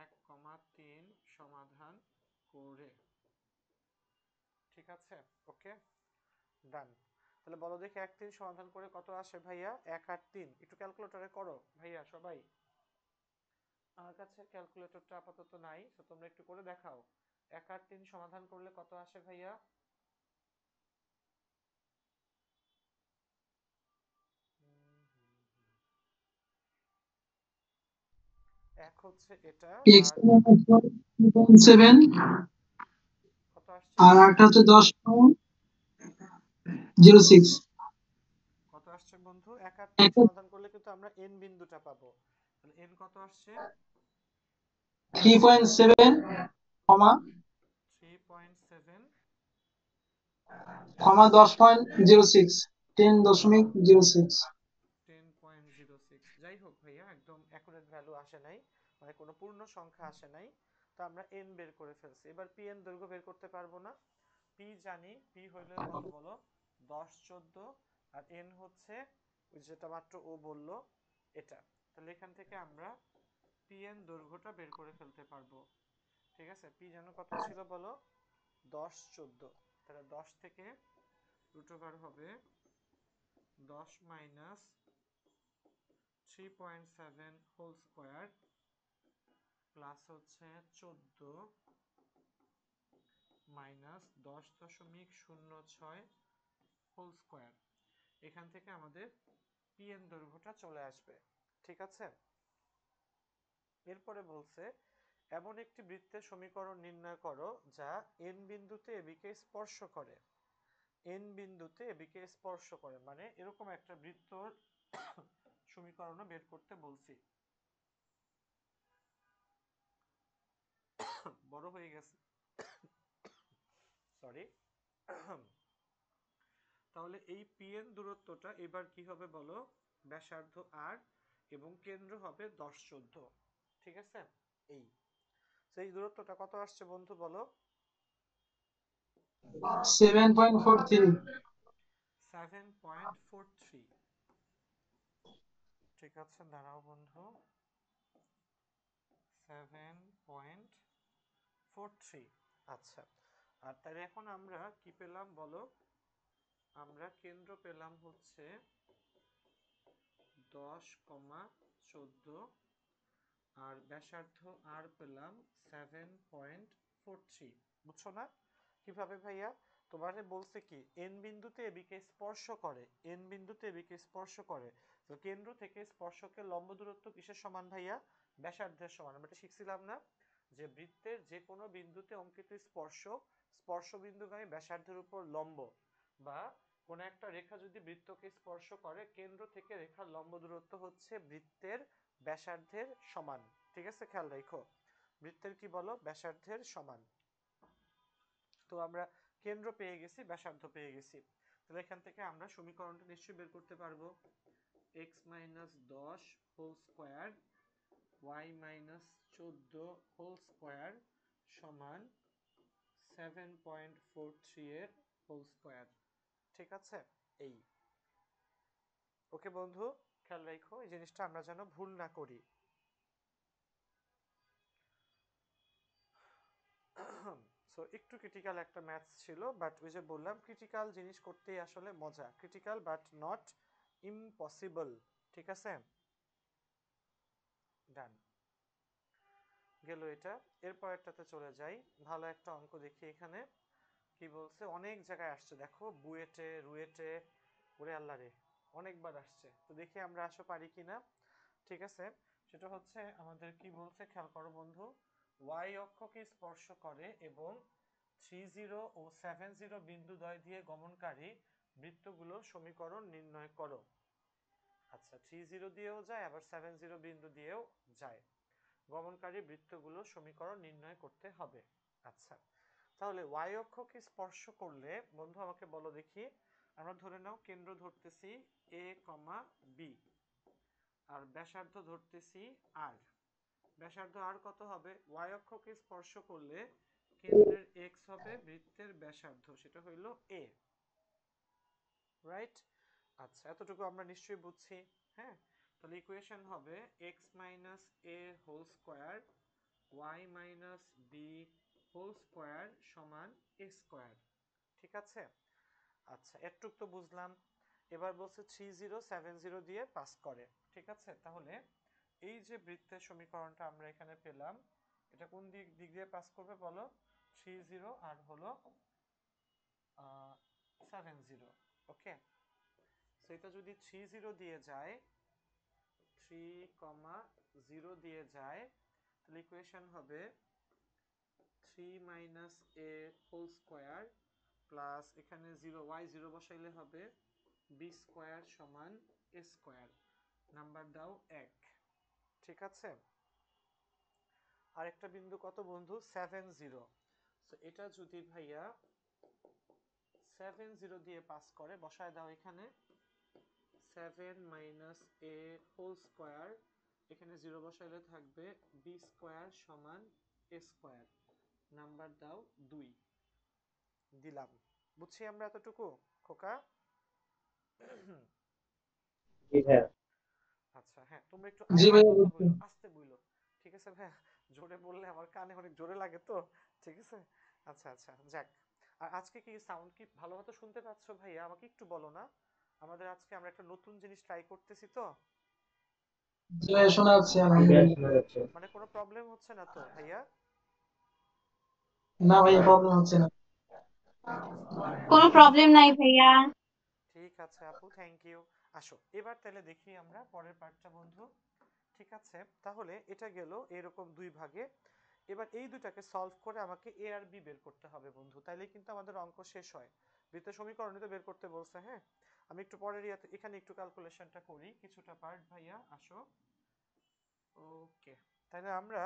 এক কমা তিন সমাধান করে ঠিক আছে ওকে ডান তাহলে বলো দেখি এক তিন সমাধান করে কত আসে ভাইয়া এক আট তিন একটু ক্যালকুলেটরে করো ভাইয়া সবাই আমার কাছে ক্যালকুলেটরটা আপাতত নাই তো তোমরা একটু করে দেখাও এক আট তিন সমাধান করলে কত আসে ভাইয়া এক হচ্ছে এটা কত আসছে আর আট হচ্ছে দশ পাউন্ড জিরো সিক্স কত আসছে বন্ধু একাত্তর সমাধান করলে কিন্তু আমরা এন বিন্দুটা পাবো এন কত আসছে three point seven comma three point seven ক্ষমা দশ পয়েন্ট জিরো সিক্স টেন দশমিক zero six ten point zero six যাই হোক ভাইয়া একদম অ্যাকুরেট ভ্যালু আসে নাই মানে কোনো পূর্ণ সংখ্যা আসে নাই তো আমরা এন বের করে ফেলছি এবার পিএন দৈর্ঘ্য বের করতে পারবো না পি জানি পি হইলে কত বলো দশ চোদ্দ আর এন হচ্ছে যেটা মাত্র ও বলল এটা তাহলে এখান থেকে আমরা এন দৈর্ঘ্যটা বের করে ফেলতে পারবো ঠিক আছে পি যেন কত ছিল বলো দশ চোদ্দ তাহলে দশ থেকে দুটো বার হবে দশ minus three point seven whole square plus হচ্ছে চোদ্দো মাইনাস দশ দশমিক শূন্য ছয় হোল স্কোয়ার এখান থেকে আমাদের পিএন দৈর্ঘ্যটা চলে আসবে ঠিক আছে এরপরে বলছে এমন একটি বৃত্তের সমীকরণ নির্ণয় করো যা এন বিন্দুতে এবিকে স্পর্শ করে এন বিন্দুতে এবিকে স্পর্শ করে মানে এরকম একটা বৃত্তর *coughs* সমীকরণও বের করতে বলছি *coughs* বড় হয়ে গেছে সরি তাহলে এই পিএন দূরত্বটা এবার কি হবে বলো ব্যাসার্ধ আর এবং কেন্দ্র হবে দশ চোদ্দ ঠিক আছে এই সেই দূরত্বটা কত আসছে বন্ধু বলো seven point four three seven point four three ঠিক আছে দাঁড়াও বন্ধু সেভেন পয়েন্ট ফোর থ্রি আচ্ছা আর তাহলে এখন আমরা কি পেলাম বলো আমরা কেন্দ্র পেলাম হচ্ছে দশ কমা চোদ্দ আর ব্যাসার্ধ আর পেলাম সেভেন পয়েন্ট ফোর থ্রি বুঝছো না কিভাবে ভাইয়া তোমারে বলছে কি এন বিন্দুতে এবিকে স্পর্শ করে এন বিন্দুতে এবিকে স্পর্শ করে তো কেন্দ্র থেকে স্পর্শকে লম্ব দূরত্ব কিসের সমান ভাইয়া ব্যাসার্ধের সমান আমরা এটা শিখছিলাম না যে বৃত্তের যে কোনো বিন্দুতে অঙ্কিত স্পর্শক স্পর্শবিন্দুগামী ব্যাসার্ধের উপর লম্ব বা কোনো একটা রেখা যদি বৃত্তকে স্পর্শ করে কেন্দ্র থেকে রেখার লম্ব দূরত্ব হচ্ছে বৃত্তের ব্যাসার্ধের সমান ঠিক আছে খেয়াল রেখো বৃত্তের কি বলো ব্যাসার্ধের সমান তো আমরা কেন্দ্র পেয়ে গেছি ব্যাসার্ধ পেয়ে গেছি তাহলে এখান থেকে আমরা সমীকরণটা নিশ্চয়ই বের করতে পারবো এক্স মাইনাস দশ হোল স্কোয়ার ওয়াই মাইনাস চোদ্দো হোল স্কোয়ার সমান সেভেন পয়েন্ট ফোর থ্রি এর হোল স্কোয়ার ঠিক আছে এই ওকে বন্ধু খেয়াল রাখো এই জিনিসটা আমরা যেন ভুল না করি সো একটু ক্রিটিক্যাল একটা ম্যাথ ছিল বাট ওই যে বললাম ক্রিটিক্যাল জিনিস করতেই আসলে মজা ক্রিটিক্যাল বাট নট ইম্পসিবল ঠিক আছে ডান গেল এটা এরপরেরটাতে চলে যাই ভালো একটা অঙ্ক দেখি এখানে কি বলছে অনেক জায়গায় আসছে দেখো বুয়েটে রুয়েটে ওরে আল্লাহ রে অনেকবার আসছে তো দেখি আমরা আসো পারি কি না ঠিক আছে সেটা হচ্ছে আমাদের কি বলছে খেয়াল করো বন্ধু ওয়াই অক্ষকে স্পর্শ করে এবং থ্রি জিরো ও সেভেন জিরো বিন্দুদ্বয় দিয়ে গমনকারী বৃত্তগুলোর সমীকরণ নির্ণয় করো আচ্ছা থ্রি জিরো দিয়েও যায় আবার সেভেন জিরো বিন্দু দিয়েও যায় গমনকারী বৃত্তগুলো সমীকরণ নির্ণয় করতে হবে আচ্ছা তাহলে ওয়াই অক্ষকে স্পর্শ করলে বন্ধু আমাকে বলো দেখি আমরা ধরে নাও কেন্দ্র ধরতেছি এ কমা বি আর ব্যাসার্ধ ধরতেছি আর ব্যাসার্ধ আর কত হবে ওয়াই অক্ষকে স্পর্শ করলে কেন্দ্রের এক্স হবে বৃত্তের ব্যাসার্ধ সেটা হইল এ রাইট আচ্ছা এতটুকু আমরা নিশ্চয়ই বুঝছি হ্যাঁ তাহলে ইকুয়েশন হবে x minus a whole square y minus b whole square সমান এ স্কোয়ার ঠিক আছে আচ্ছা এটুক তো বুঝলাম এবার বলছে থ্রি জিরো সেভেন জিরো দিয়ে পাস করে ঠিক আছে তাহলে এই যে বৃত্তের সমীকরণটা আমরা এখানে পেলাম এটা কোন দিক দিক দিয়ে পাস করবে বলো থ্রি জিরো আর হলো সেভেন জিরো ওকে সেটা যদি থ্রি জিরো দিয়ে যায় থ্রি কমা জিরো দিয়ে যায় তাহলে ইকুয়েশন হবে three minus a whole square plus এখানে জিরো ওয়াই জিরো বসাইলে হবে বি স্কোয়ার সমান এ স্কোয়ার নাম্বার দাও এক ঠিক আছে আরেকটা বিন্দু কত বন্ধু সেভেন জিরো সো এটা যদি ভাইয়া সেভেন জিরো দিয়ে পাস করে বসায় দাও এখানে seven minus a whole square এখানে জিরো বসাইলে থাকবে বি স্কোয়ার সমান এ স্কোয়ার নাম্বার দাও দুই দিলাম বুঝছি আমরা এতটুকু খোকা আচ্ছা হ্যাঁ তোমরা একটু আস্তে বইলো ঠিক আছে ভাইয়া জোরে বললে আমার কানে অনেক জোরে লাগে তো ঠিক আছে আচ্ছা আচ্ছা যাক আর আজকে কি সাউন্ড কি ভালো মতো শুনতে পাচ্ছ ভাইয়া আমাকে একটু বলো না আমাদের আজকে আমরা একটা নতুন জিনিস ট্রাই করতেছি তো শোনা যাচ্ছে হ্যাঁ, মানে কোনো প্রবলেম হচ্ছে না তো ভাইয়া না ভাই প্রবলেম হচ্ছে না কোনো প্রবলেম নাই ভাইয়া ঠিক আছে আপু থ্যাংক ইউ আসো এবার তাহলে দেখি আমরা পরের পার্টটা বন্ধু ঠিক আছে তাহলে এটা গেল এরকম দুই ভাগে এবার এই দুটাকে সলভ করে আমাকে এ আর বি বের করতে হবে বন্ধু তাইলে কিন্তু আমাদের অঙ্ক শেষ হয় বৃত্ত সমীকরণ তো বের করতে বলছে হ্যাঁ আমি একটু পরের ইয়াতে এখানে একটু ক্যালকুলেশনটা করি কিছুটা পার্ট ভাইয়া আসো ওকে তাহলে আমরা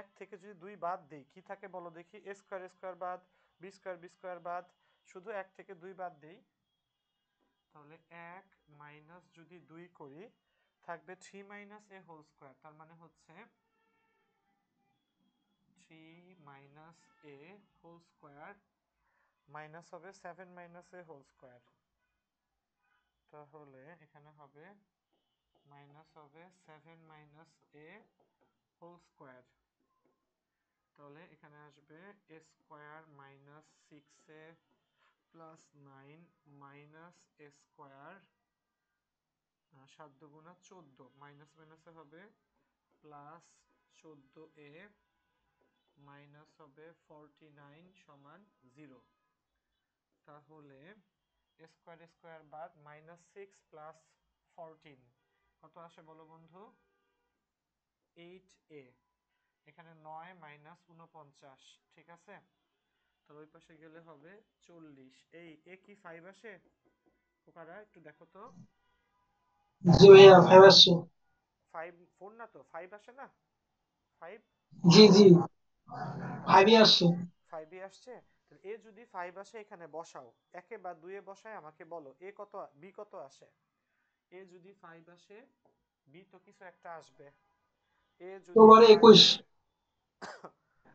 এক থেকে যদি দুই বাদ দিই কি থাকে বলো দেখি এ স্কোয়ার স্কোয়ার বাদ বি স্কোয়ার বি স্কোয়ার বাদ শুধু এক থেকে দুই বাদ দিই তাহলে এক মাইনাস যদি দুই করি থাকবে three minus a whole square তার মানে হচ্ছে three minus a whole square minus হবে seven minus a whole square তাহলে এখানে হবে মাইনাস হবে seven minus a whole square তাহলে এখানে আসবে a square minus six a plus nine minus a square সাত দুগুণা চোদ্দ মাইনাস মাইনাসে হবে প্লাস চোদ্দ এ মাইনাস হবে ফর্টি নাইন সমান জিরো তাহলে স্কোয়ার স্কোয়ার বাদ মাইনাস সিক্স প্লাস ফরটিন কত আসে বলো বন্ধু এইট এ এখানে নয় মাইনাস উনপঞ্চাশ ঠিক আছে তো ওই পাশে গেলে হবে চল্লিশ এই এ কি ফাইভ আসে পোকারা একটু দেখো তো ফাইভ ফাইভ ফোর না তো ফাইভ আসে না ফাইভ জি জি ফাইভই আসছে ফাইভই আসছে এ যদি ফাইভ আসে এখানে বসাও একে বা দুয়ে বসায় আমাকে বলো এ কত বি কত আসে এ যদি ফাইভ আসে বি তো কিছু একটা আসবে এ যদি একুশ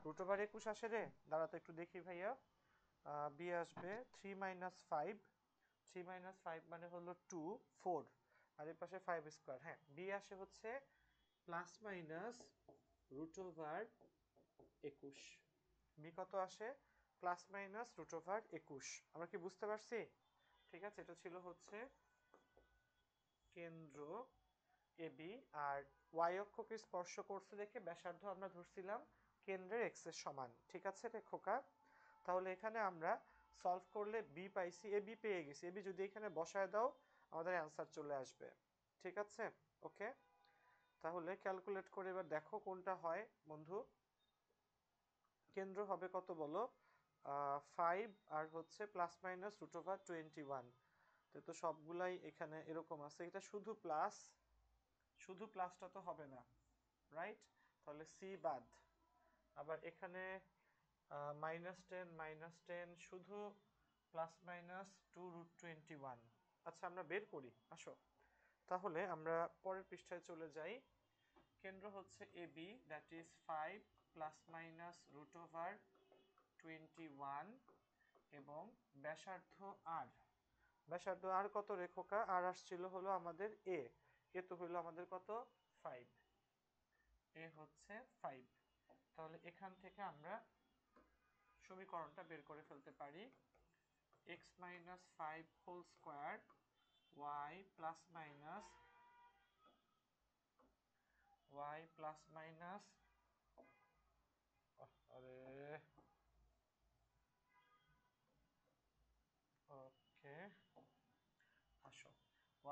রুট *coughs* ওভার একুশ আসে রে দাঁড়া তো একটু দেখি ভাইয়া বি আসবে three minus five three minus five মানে হলো টু ফোর আর এর পাশে ফাইভ স্কোয়ার হ্যাঁ বি আসে হচ্ছে প্লাস মাইনাস রুট ওভার একুশ বি কত আসে প্লাস মাইনাস রুট ওভার একুশ আমরা কি বুঝতে পারছি ঠিক আছে এটা ছিল হচ্ছে কেন্দ্র এ বি আর ওয়াই অক্ষকে স্পর্শ করছে দেখে ব্যাসার্ধ আমরা ধরছিলাম কেন্দ্রের এক্সের সমান ঠিক আছে রে খোকা তাহলে এখানে আমরা সলভ করলে বি পাইছি এ বি পেয়ে গেছি এ বি যদি এখানে বসায় দাও আমাদের অ্যান্সার চলে আসবে ঠিক আছে ওকে তাহলে ক্যালকুলেট করে এবার দেখো কোনটা হয় বন্ধু কেন্দ্র হবে কত বলো ফাইভ আর হচ্ছে plus minus root over twenty one তো সবগুলাই এখানে এরকম আছে এটা শুধু প্লাস শুধু প্লাসটা তো হবে না রাইট তাহলে সি বাদ আবার এখানে মাইনাস টেন মাইনাস টেন শুধু plus minus two root twenty one আচ্ছা আমরা বের করি আসো তাহলে আমরা পরের পৃষ্ঠায় চলে যাই কেন্দ্র হচ্ছে a b that is five plus minus root over twenty one এবং ব্যাসার্ধ আর ব্যাসার্ধ আর কত রেখকা আর আসছিল হলো আমাদের এ এ তো হলো আমাদের কত ফাইভ এ হচ্ছে ফাইভ তাহলে এখান থেকে আমরা সমীকরণটা বের করে ফেলতে পারি x minus five whole square y plus minus y plus minus আরে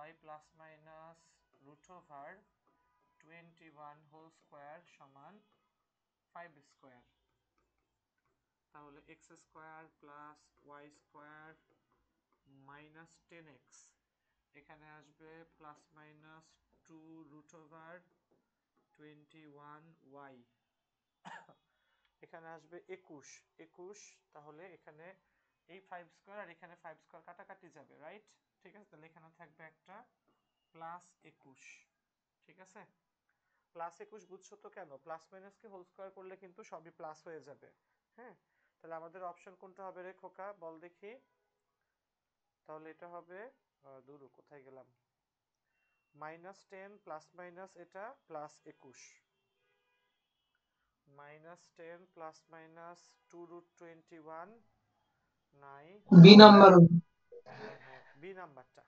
y plus minus root over twenty one whole square সমান ফাইভ স্কোয়ার তাহলে x square plus y square minus ten x এখানে আসবে plus minus two root over twenty one y এখানে আসবে একুশ একুশ তাহলে এখানে এই ফাইভ স্কোয়ার আর এখানে ফাইভ স্কোয়ার কাটাকাটি যাবে রাইট ঠিক আছে তাহলে এখানে থাকবে একটা প্লাস একুশ ঠিক আছে প্লাস একুশ বুঝছো তো কেন প্লাস মাইনাসকে হোল স্কোয়ার করলে কিন্তু সবই প্লাস হয়ে যাবে হ্যাঁ তাহলে আমাদের অপশন কোনটা হবে রে খোকা বল দেখি তাহলে এটা হবে দূর কোথায় গেলাম মাইনাস টেন প্লাস মাইনাস এটা প্লাস একুশ minus ten plus minus two root twenty one নাই বি নাম্বারটা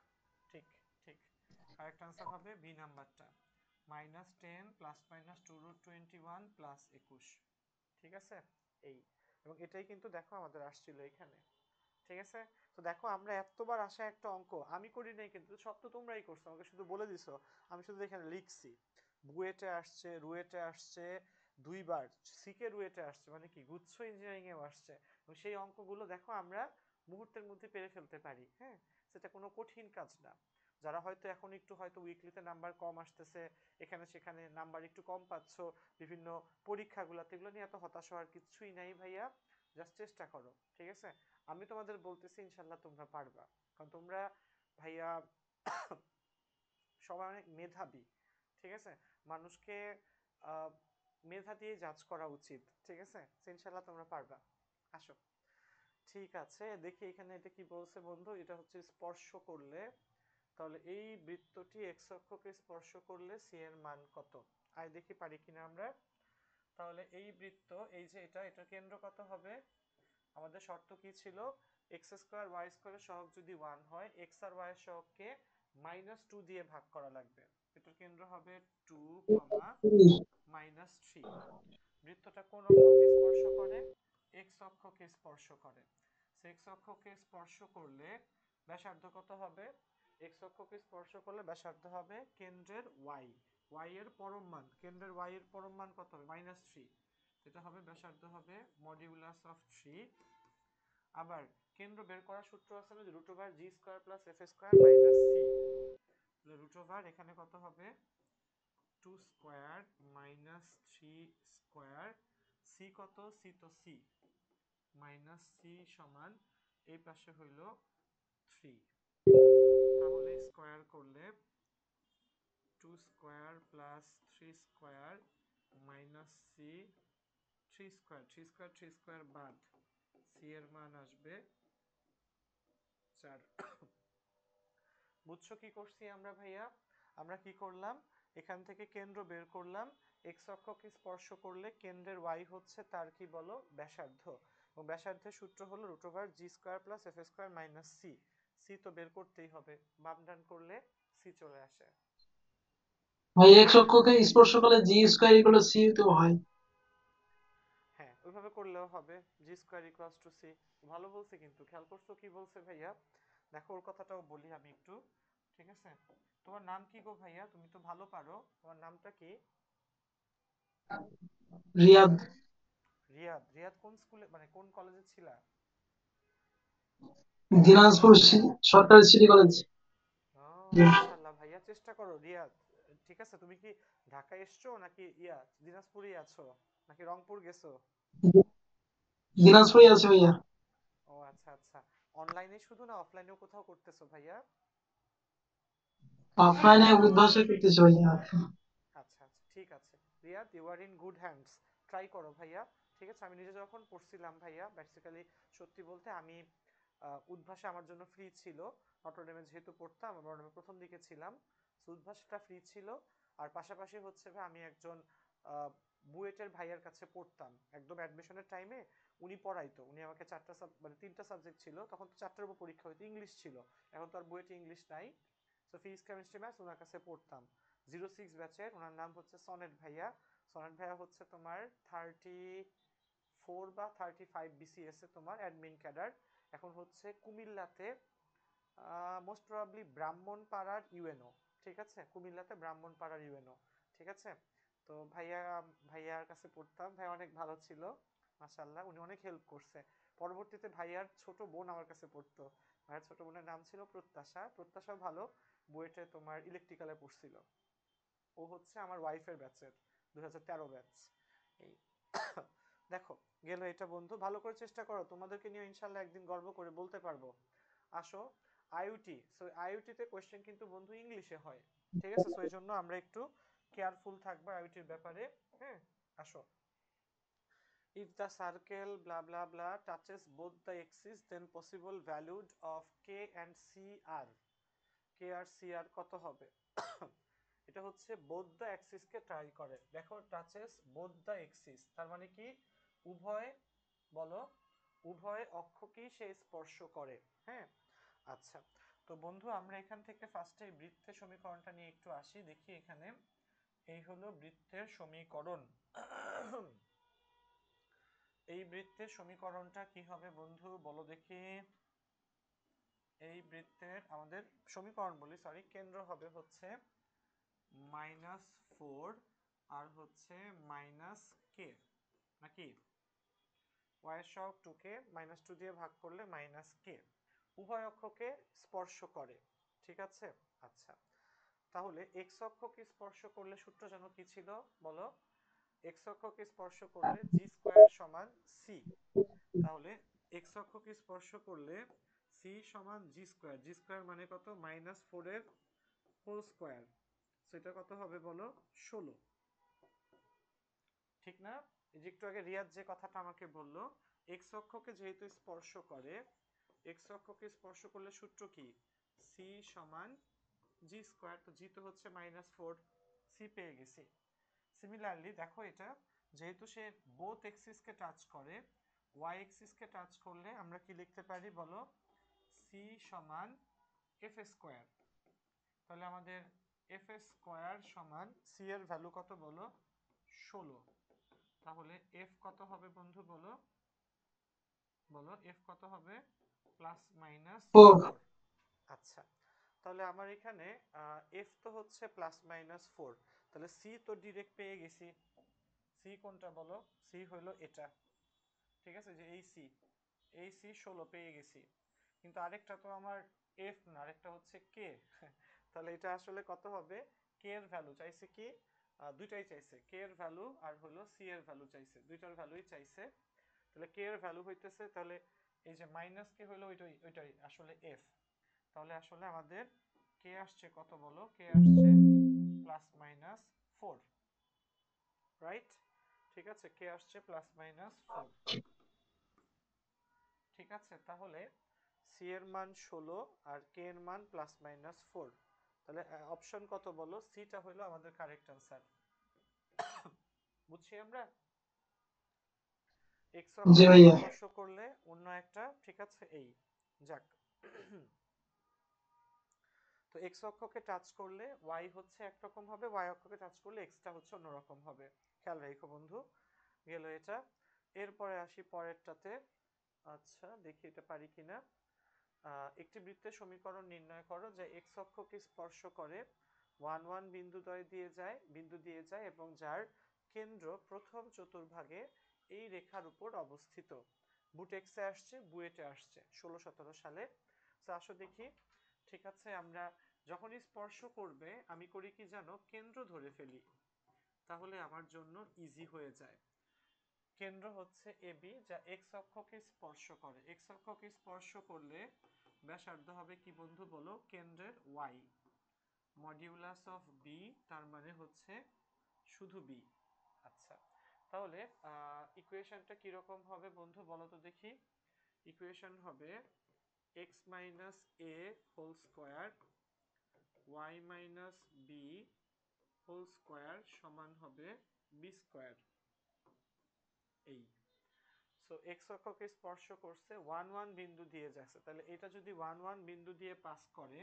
ঠিক ঠিক কারেক্ট আনসার হবে বি নাম্বারটা minus ten plus minus two root twenty one plus একুশ ঠিক আছে এই এবং এটাই কিন্তু দেখো আমাদের আসছিল এখানে ঠিক আছে তো দেখো আমরা এতবার আসা একটা অঙ্ক আমি করি নাই কিন্তু সব তো তোমরাই করছো আমাকে শুধু বলে দিছো আমি শুধু এখানে লিখছি বুয়েটে আসছে রুয়েটে আসছে দুইবার সিকে রুয়েটে আসছে মানে কি গুচ্ছ ইঞ্জিনিয়ারিংয়েও আসছে এবং সেই অঙ্কগুলো দেখো আমরা মুহূর্তের মধ্যে পেরে ফেলতে পারি হ্যাঁ সেটা কোনো কঠিন কাজ না যারা হয়তো এখন একটু হয়তো উইকলিতে নাম্বার কম আসতেছে এখানে সেখানে নাম্বার একটু কম পাচ্ছ বিভিন্ন পরীক্ষাগুলোতে এগুলো নিয়ে এত হতাশ হওয়ার কিছুই নাই ভাইয়া জাস্ট চেষ্টা করো ঠিক আছে আমি তোমাদের বলতেছি ইনশাল্লাহ তোমরা পারবা কারণ তোমরা ভাইয়া *coughs* সবাই অনেক মেধাবী ঠিক আছে মানুষকে মেধা দিয়ে জাজ করা উচিত ঠিক আছে ইনশাল্লাহ তোমরা পারবা আসো ঠিক আছে দেখি এখানে এটা কি বলছে বন্ধু এটা হচ্ছে স্পর্শ করলে তাহলে এই বৃত্তটি এক্স অক্ষকে স্পর্শ করলে সি এর মান কত আয় দেখি পারি কিনা আমরা তাহলে এই বৃত্ত এই যে এটা এটা কেন্দ্র কত হবে আমাদের শর্ত কি ছিল এক্স স্কোয়ার ওয়াই স্কোয়ারের সহগ যদি ওয়ান হয় এক্স আর ওয়াই সহগকে মাইনাস টু দিয়ে ভাগ করা লাগবে এটার কেন্দ্র হবে টু কমা মাইনাস থ্রি বৃত্তটা কোন অক্ষকে স্পর্শ করে এক্স অক্ষকে স্পর্শ করে সে এক্স অক্ষকে স্পর্শ করলে ব্যাসার্ধ কত হবে এক্স অক্ষকে স্পর্শ করলে ব্যাসার্ধ হবে কেন্দ্রের ওয়াই ওয়াই এর পরম মান কেন্দ্রের ওয়াই এর পরম মান কত হবে মাইনাস থ্রি এটা হবে ব্যাসার্ধ হবে মডিউলাস অফ থ্রি আবার কেন্দ্র বের করার সূত্র আছে না root over g square plus f square minus c root over এখানে কত হবে two square minus three square c কত সি তো সি মাইনাস সি সমান এই পাশে হইল থ্রি তাহলে স্কোয়ার করলে two square plus three square minus c three square three square three square বাদ সি এর মান আসবে চার বুঝছো কি করছি আমরা ভাইয়া আমরা কি করলাম এখান থেকে কেন্দ্র বের করলাম এক্স অক্ষকে স্পর্শ করলে কেন্দ্রের ওয়াই হচ্ছে তার কি বলো ব্যাসার্ধ এবং ব্যাসার্ধের সূত্র হলো root over g square plus f square minus c c তো বের করতেই হবে বাম ডান করলে সি চলে আসে ভাই এক্স অক্ষকে স্পর্শ করলে জি স্কয়ার ইকুয়াল সি তো হয় হ্যাঁ ওইভাবে করলেও হবে g square equal to c ভালো বলছে কিন্তু খেয়াল করছো কি বলছে ভাইয়া দেখো ওর কথাটাও বলি আমি একটু ঠিক আছে তোমার নাম কি গো ভাইয়া তুমি তো ভালো পারো তোমার নামটা কি রিয়াদ রিয়াদ রিয়াদ কোন স্কুলে মানে কোন কলেজে ছিলা দিনাজপুর সরকারি সিটি কলেজ মাশাআল্লাহ ভাইয়া চেষ্টা করো রিয়াদ ঠিক আছে তুমি কি ঢাকা এসছো নাকি ইয়া দিনাজপুরেই আছো নাকি রংপুর গেছো দিনাজপুরে আছি ভাইয়া ও আচ্ছা আচ্ছা অনলাইনে শুধু না অফলাইনেও কোথাও করতেছো ভাইয়া অফলাইনে উদ্ভাসে করতেছি ভাইয়া আচ্ছা আচ্ছা ঠিক আছে Riyad you are in good hands try করো ভাইয়া ঠিক আছে আমি নিজে যখন পড়ছিলাম ভাইয়া বেসিক্যালি সত্যি বলতে আমি উদ্ভাসা আমার জন্য ফ্রি ছিল নটরডেমে যেহেতু পড়তাম নটরডেমে প্রথম দিকে ছিলাম সো উদ্ভাসাটা ফ্রি ছিল আর পাশাপাশি হচ্ছে আমি একজন বুয়েটের ভাইয়ার কাছে পড়তাম একদম অ্যাডমিশনের টাইমে উনি পড়াইতো উনি আমাকে চারটা সাব মানে তিনটা সাবজেক্ট ছিল তখন তো চারটার উপর পরীক্ষা হইতো ইংলিশ ছিল এখন তো আর বুয়েটে ইংলিশ নাই সো ফিজিক্স কেমিস্ট্রি ম্যাথস ওনার কাছে পড়তাম জিরো সিক্স ব্যাচের ওনার নাম হচ্ছে সনেট ভাইয়া সনেট ভাইয়া হচ্ছে তোমার থার্টি ফোর বা থার্টি ফাইভ বিসিএসে তোমার অ্যাডমিন ক্যাডার এখন হচ্ছে কুমিল্লাতে মোস্ট প্রবাবলি ব্রাহ্মণপাড়ার ইউএনও ঠিক আছে কুমিল্লাতে ব্রাহ্মণপাড়ার ইউএনও ঠিক আছে তো ভাইয়া ভাইয়ার কাছে পড়তাম ভাই অনেক ভালো ছিল মাসাল্লাহ উনি অনেক হেল্প করছে পরবর্তীতে ভাইয়ার ছোট বোন আমার কাছে পড়তো ভাইয়ার ছোট বোনের নাম ছিল প্রত্যাশা প্রত্যাশা ভালো বুয়েটে তোমার ইলেকট্রিক্যালে পড়ছিল ও হচ্ছে আমার ওয়াইফের ব্যাচের দু হাজার তেরো ব্যাচ এই দেখো গেল এটা বন্ধু ভালো করে চেষ্টা করো তোমাদেরকে নিয়ে ইনশাল্লাহ একদিন গর্ব করে বলতে পারবো আসো আইউটি সো আইউটিতে কোয়েশ্চেন কিন্তু বন্ধু ইংলিশে হয় ঠিক আছে সো এই জন্য আমরা একটু কেয়ারফুল থাকবো আইউটির ব্যাপারে হ্যাঁ আসো if the circle blah blah blah touches both the axis then possible value of k and c আর কে আর c আর কত হবে *coughs* এটা হচ্ছে both the axis কে ট্রাই করে দেখো টাচেস both the এক্সিস তার মানে কি উভয় বলো উভয় অক্ষ অক্ষকেই সে স্পর্শ করে হ্যাঁ আচ্ছা তো বন্ধু আমরা এখান থেকে ফার্স্টে বৃত্তের সমীকরণটা নিয়ে একটু আসি দেখি এখানে এই হলো বৃত্তের সমীকরণ এই বৃত্তের সমীকরণটা কি হবে বন্ধু বলো দেখি এই বৃত্তের আমাদের সমীকরণ বলি সরি কেন্দ্র হবে হচ্ছে মাইনাস ফোর আর হচ্ছে মাইনাস কে নাকি ওয়াই সহক টুকে মাইনাস টু দিয়ে ভাগ করলে মাইনাস কে উভয় অক্ষকে স্পর্শ করে ঠিক আছে আচ্ছা তাহলে এক্স অক্ষকে স্পর্শ করলে সূত্র যেন কি ছিল বলো এক্স অক্ষকে স্পর্শ করলে জি স্কোয়ার সমান সি তাহলে এক্স অক্ষকে স্পর্শ করলে সি সমান জি স্কোয়ার জি স্কোয়ার মানে কত মাইনাস এর হোল স্কোয়ার সেটা কত হবে বলো ষোলো ঠিক না যে একটু আগে রিয়াদ যে কথাটা আমাকে বলল এক্স অক্ষকে যেহেতু স্পর্শ করে এক্স অক্ষকে স্পর্শ করলে সূত্র কি সি সমান জি স্কোয়ার তো জি তো হচ্ছে মাইনাস ফোর সি পেয়ে গেছি সিমিলারলি দেখো এটা যেহেতু সে বোথ এক্সিসকে টাচ করে ওয়াই এক্সিসকে টাচ করলে আমরা কি লিখতে পারি বলো সি সমান এফ স্কোয়ার তাহলে আমাদের এফ স্কোয়ার সমান সি এর ভ্যালু কত বলো ষোলো তাহলে এফ কত হবে বন্ধু বলো বলো এফ কত হবে প্লাস মাইনাস আচ্ছা তাহলে আমার এখানে এফ তো হচ্ছে প্লাস মাইনাস ফোর তাহলে সি তো ডিরেক্ট পেয়ে গেছি সি কোনটা বলো সি হলো এটা ঠিক আছে যে এই সি এই সি ষোলো পেয়ে গেছি কিন্তু আরেকটা তো আমার এফ না আরেকটা হচ্ছে কে *laughs* তাহলে এটা আসলে কত হবে কে এর ভ্যালু চাইছে কি দুইটাই চাইছে কে এর ভ্যালু আর হলো সি এর ভ্যালু চাইছে দুইটার ভ্যালুই চাইছে তাহলে কে এর ভ্যালু হইতেছে তাহলে এই যে মাইনাস কে হইলো ওইটাই ওইটাই আসলে এফ তাহলে আসলে আমাদের কে আসছে কত বলো কে আসছে প্লাস মাইনাস ফোর রাইট ঠিক আছে কে আসছে প্লাস মাইনাস ফোর ঠিক আছে তাহলে সি এর মান ষোলো আর কে এর মান প্লাস মাইনাস ফোর তাহলে অপশন কত বলো সিটা হইলো আমাদের কারেক্ট আনসার বুঝছি আমরা এক্স স্পর্শ করলে অন্য একটা ঠিক আছে এই যাক তো এক্স অক্ষকে টাচ করলে ওয়াই হচ্ছে একরকম হবে ওয়াই অক্ষকে টাচ করলে এক্সটা হচ্ছে অন্যরকম হবে খেয়াল রেখো বন্ধু গেল এটা এরপরে আসি পরেরটাতে আচ্ছা দেখি এটা পারি কিনা একটি বৃত্তের সমীকরণ নির্ণয় করো যে এক্স অক্ষকে স্পর্শ করে ওয়ান ওয়ান বিন্দুদ্বয় দিয়ে যায় বিন্দু দিয়ে যায় এবং যার কেন্দ্র প্রথম চতুর্ভাগে এই রেখার উপর অবস্থিত বুটেক্সে আসছে বুয়েটে আসছে ষোলো সতেরো সালে তো আসো দেখি ঠিক আছে আমরা যখনই স্পর্শ করবে আমি করি কি জানো কেন্দ্র ধরে ফেলি তাহলে আমার জন্য ইজি হয়ে যায় কেন্দ্র হচ্ছে এ বি যা এক্স অক্ষকে স্পর্শ করে এক্স অক্ষকে স্পর্শ করলে ব্যাসার্ধ হবে কি বন্ধু বলো কেন্দ্রের ওয়াই মডিউলাস অফ বি তার মানে হচ্ছে শুধু বি আচ্ছা তাহলে ইকুয়েশনটা কীরকম হবে বন্ধু বলো তো দেখি ইকুয়েশন হবে x minus a whole square y minus b whole square সমান হবে বি স্কোয়ার এই সো এক্স অক্ষকে স্পর্শ করছে ওয়ান ওয়ান বিন্দু দিয়ে যাচ্ছে তাহলে এটা যদি ওয়ান ওয়ান বিন্দু দিয়ে পাস করে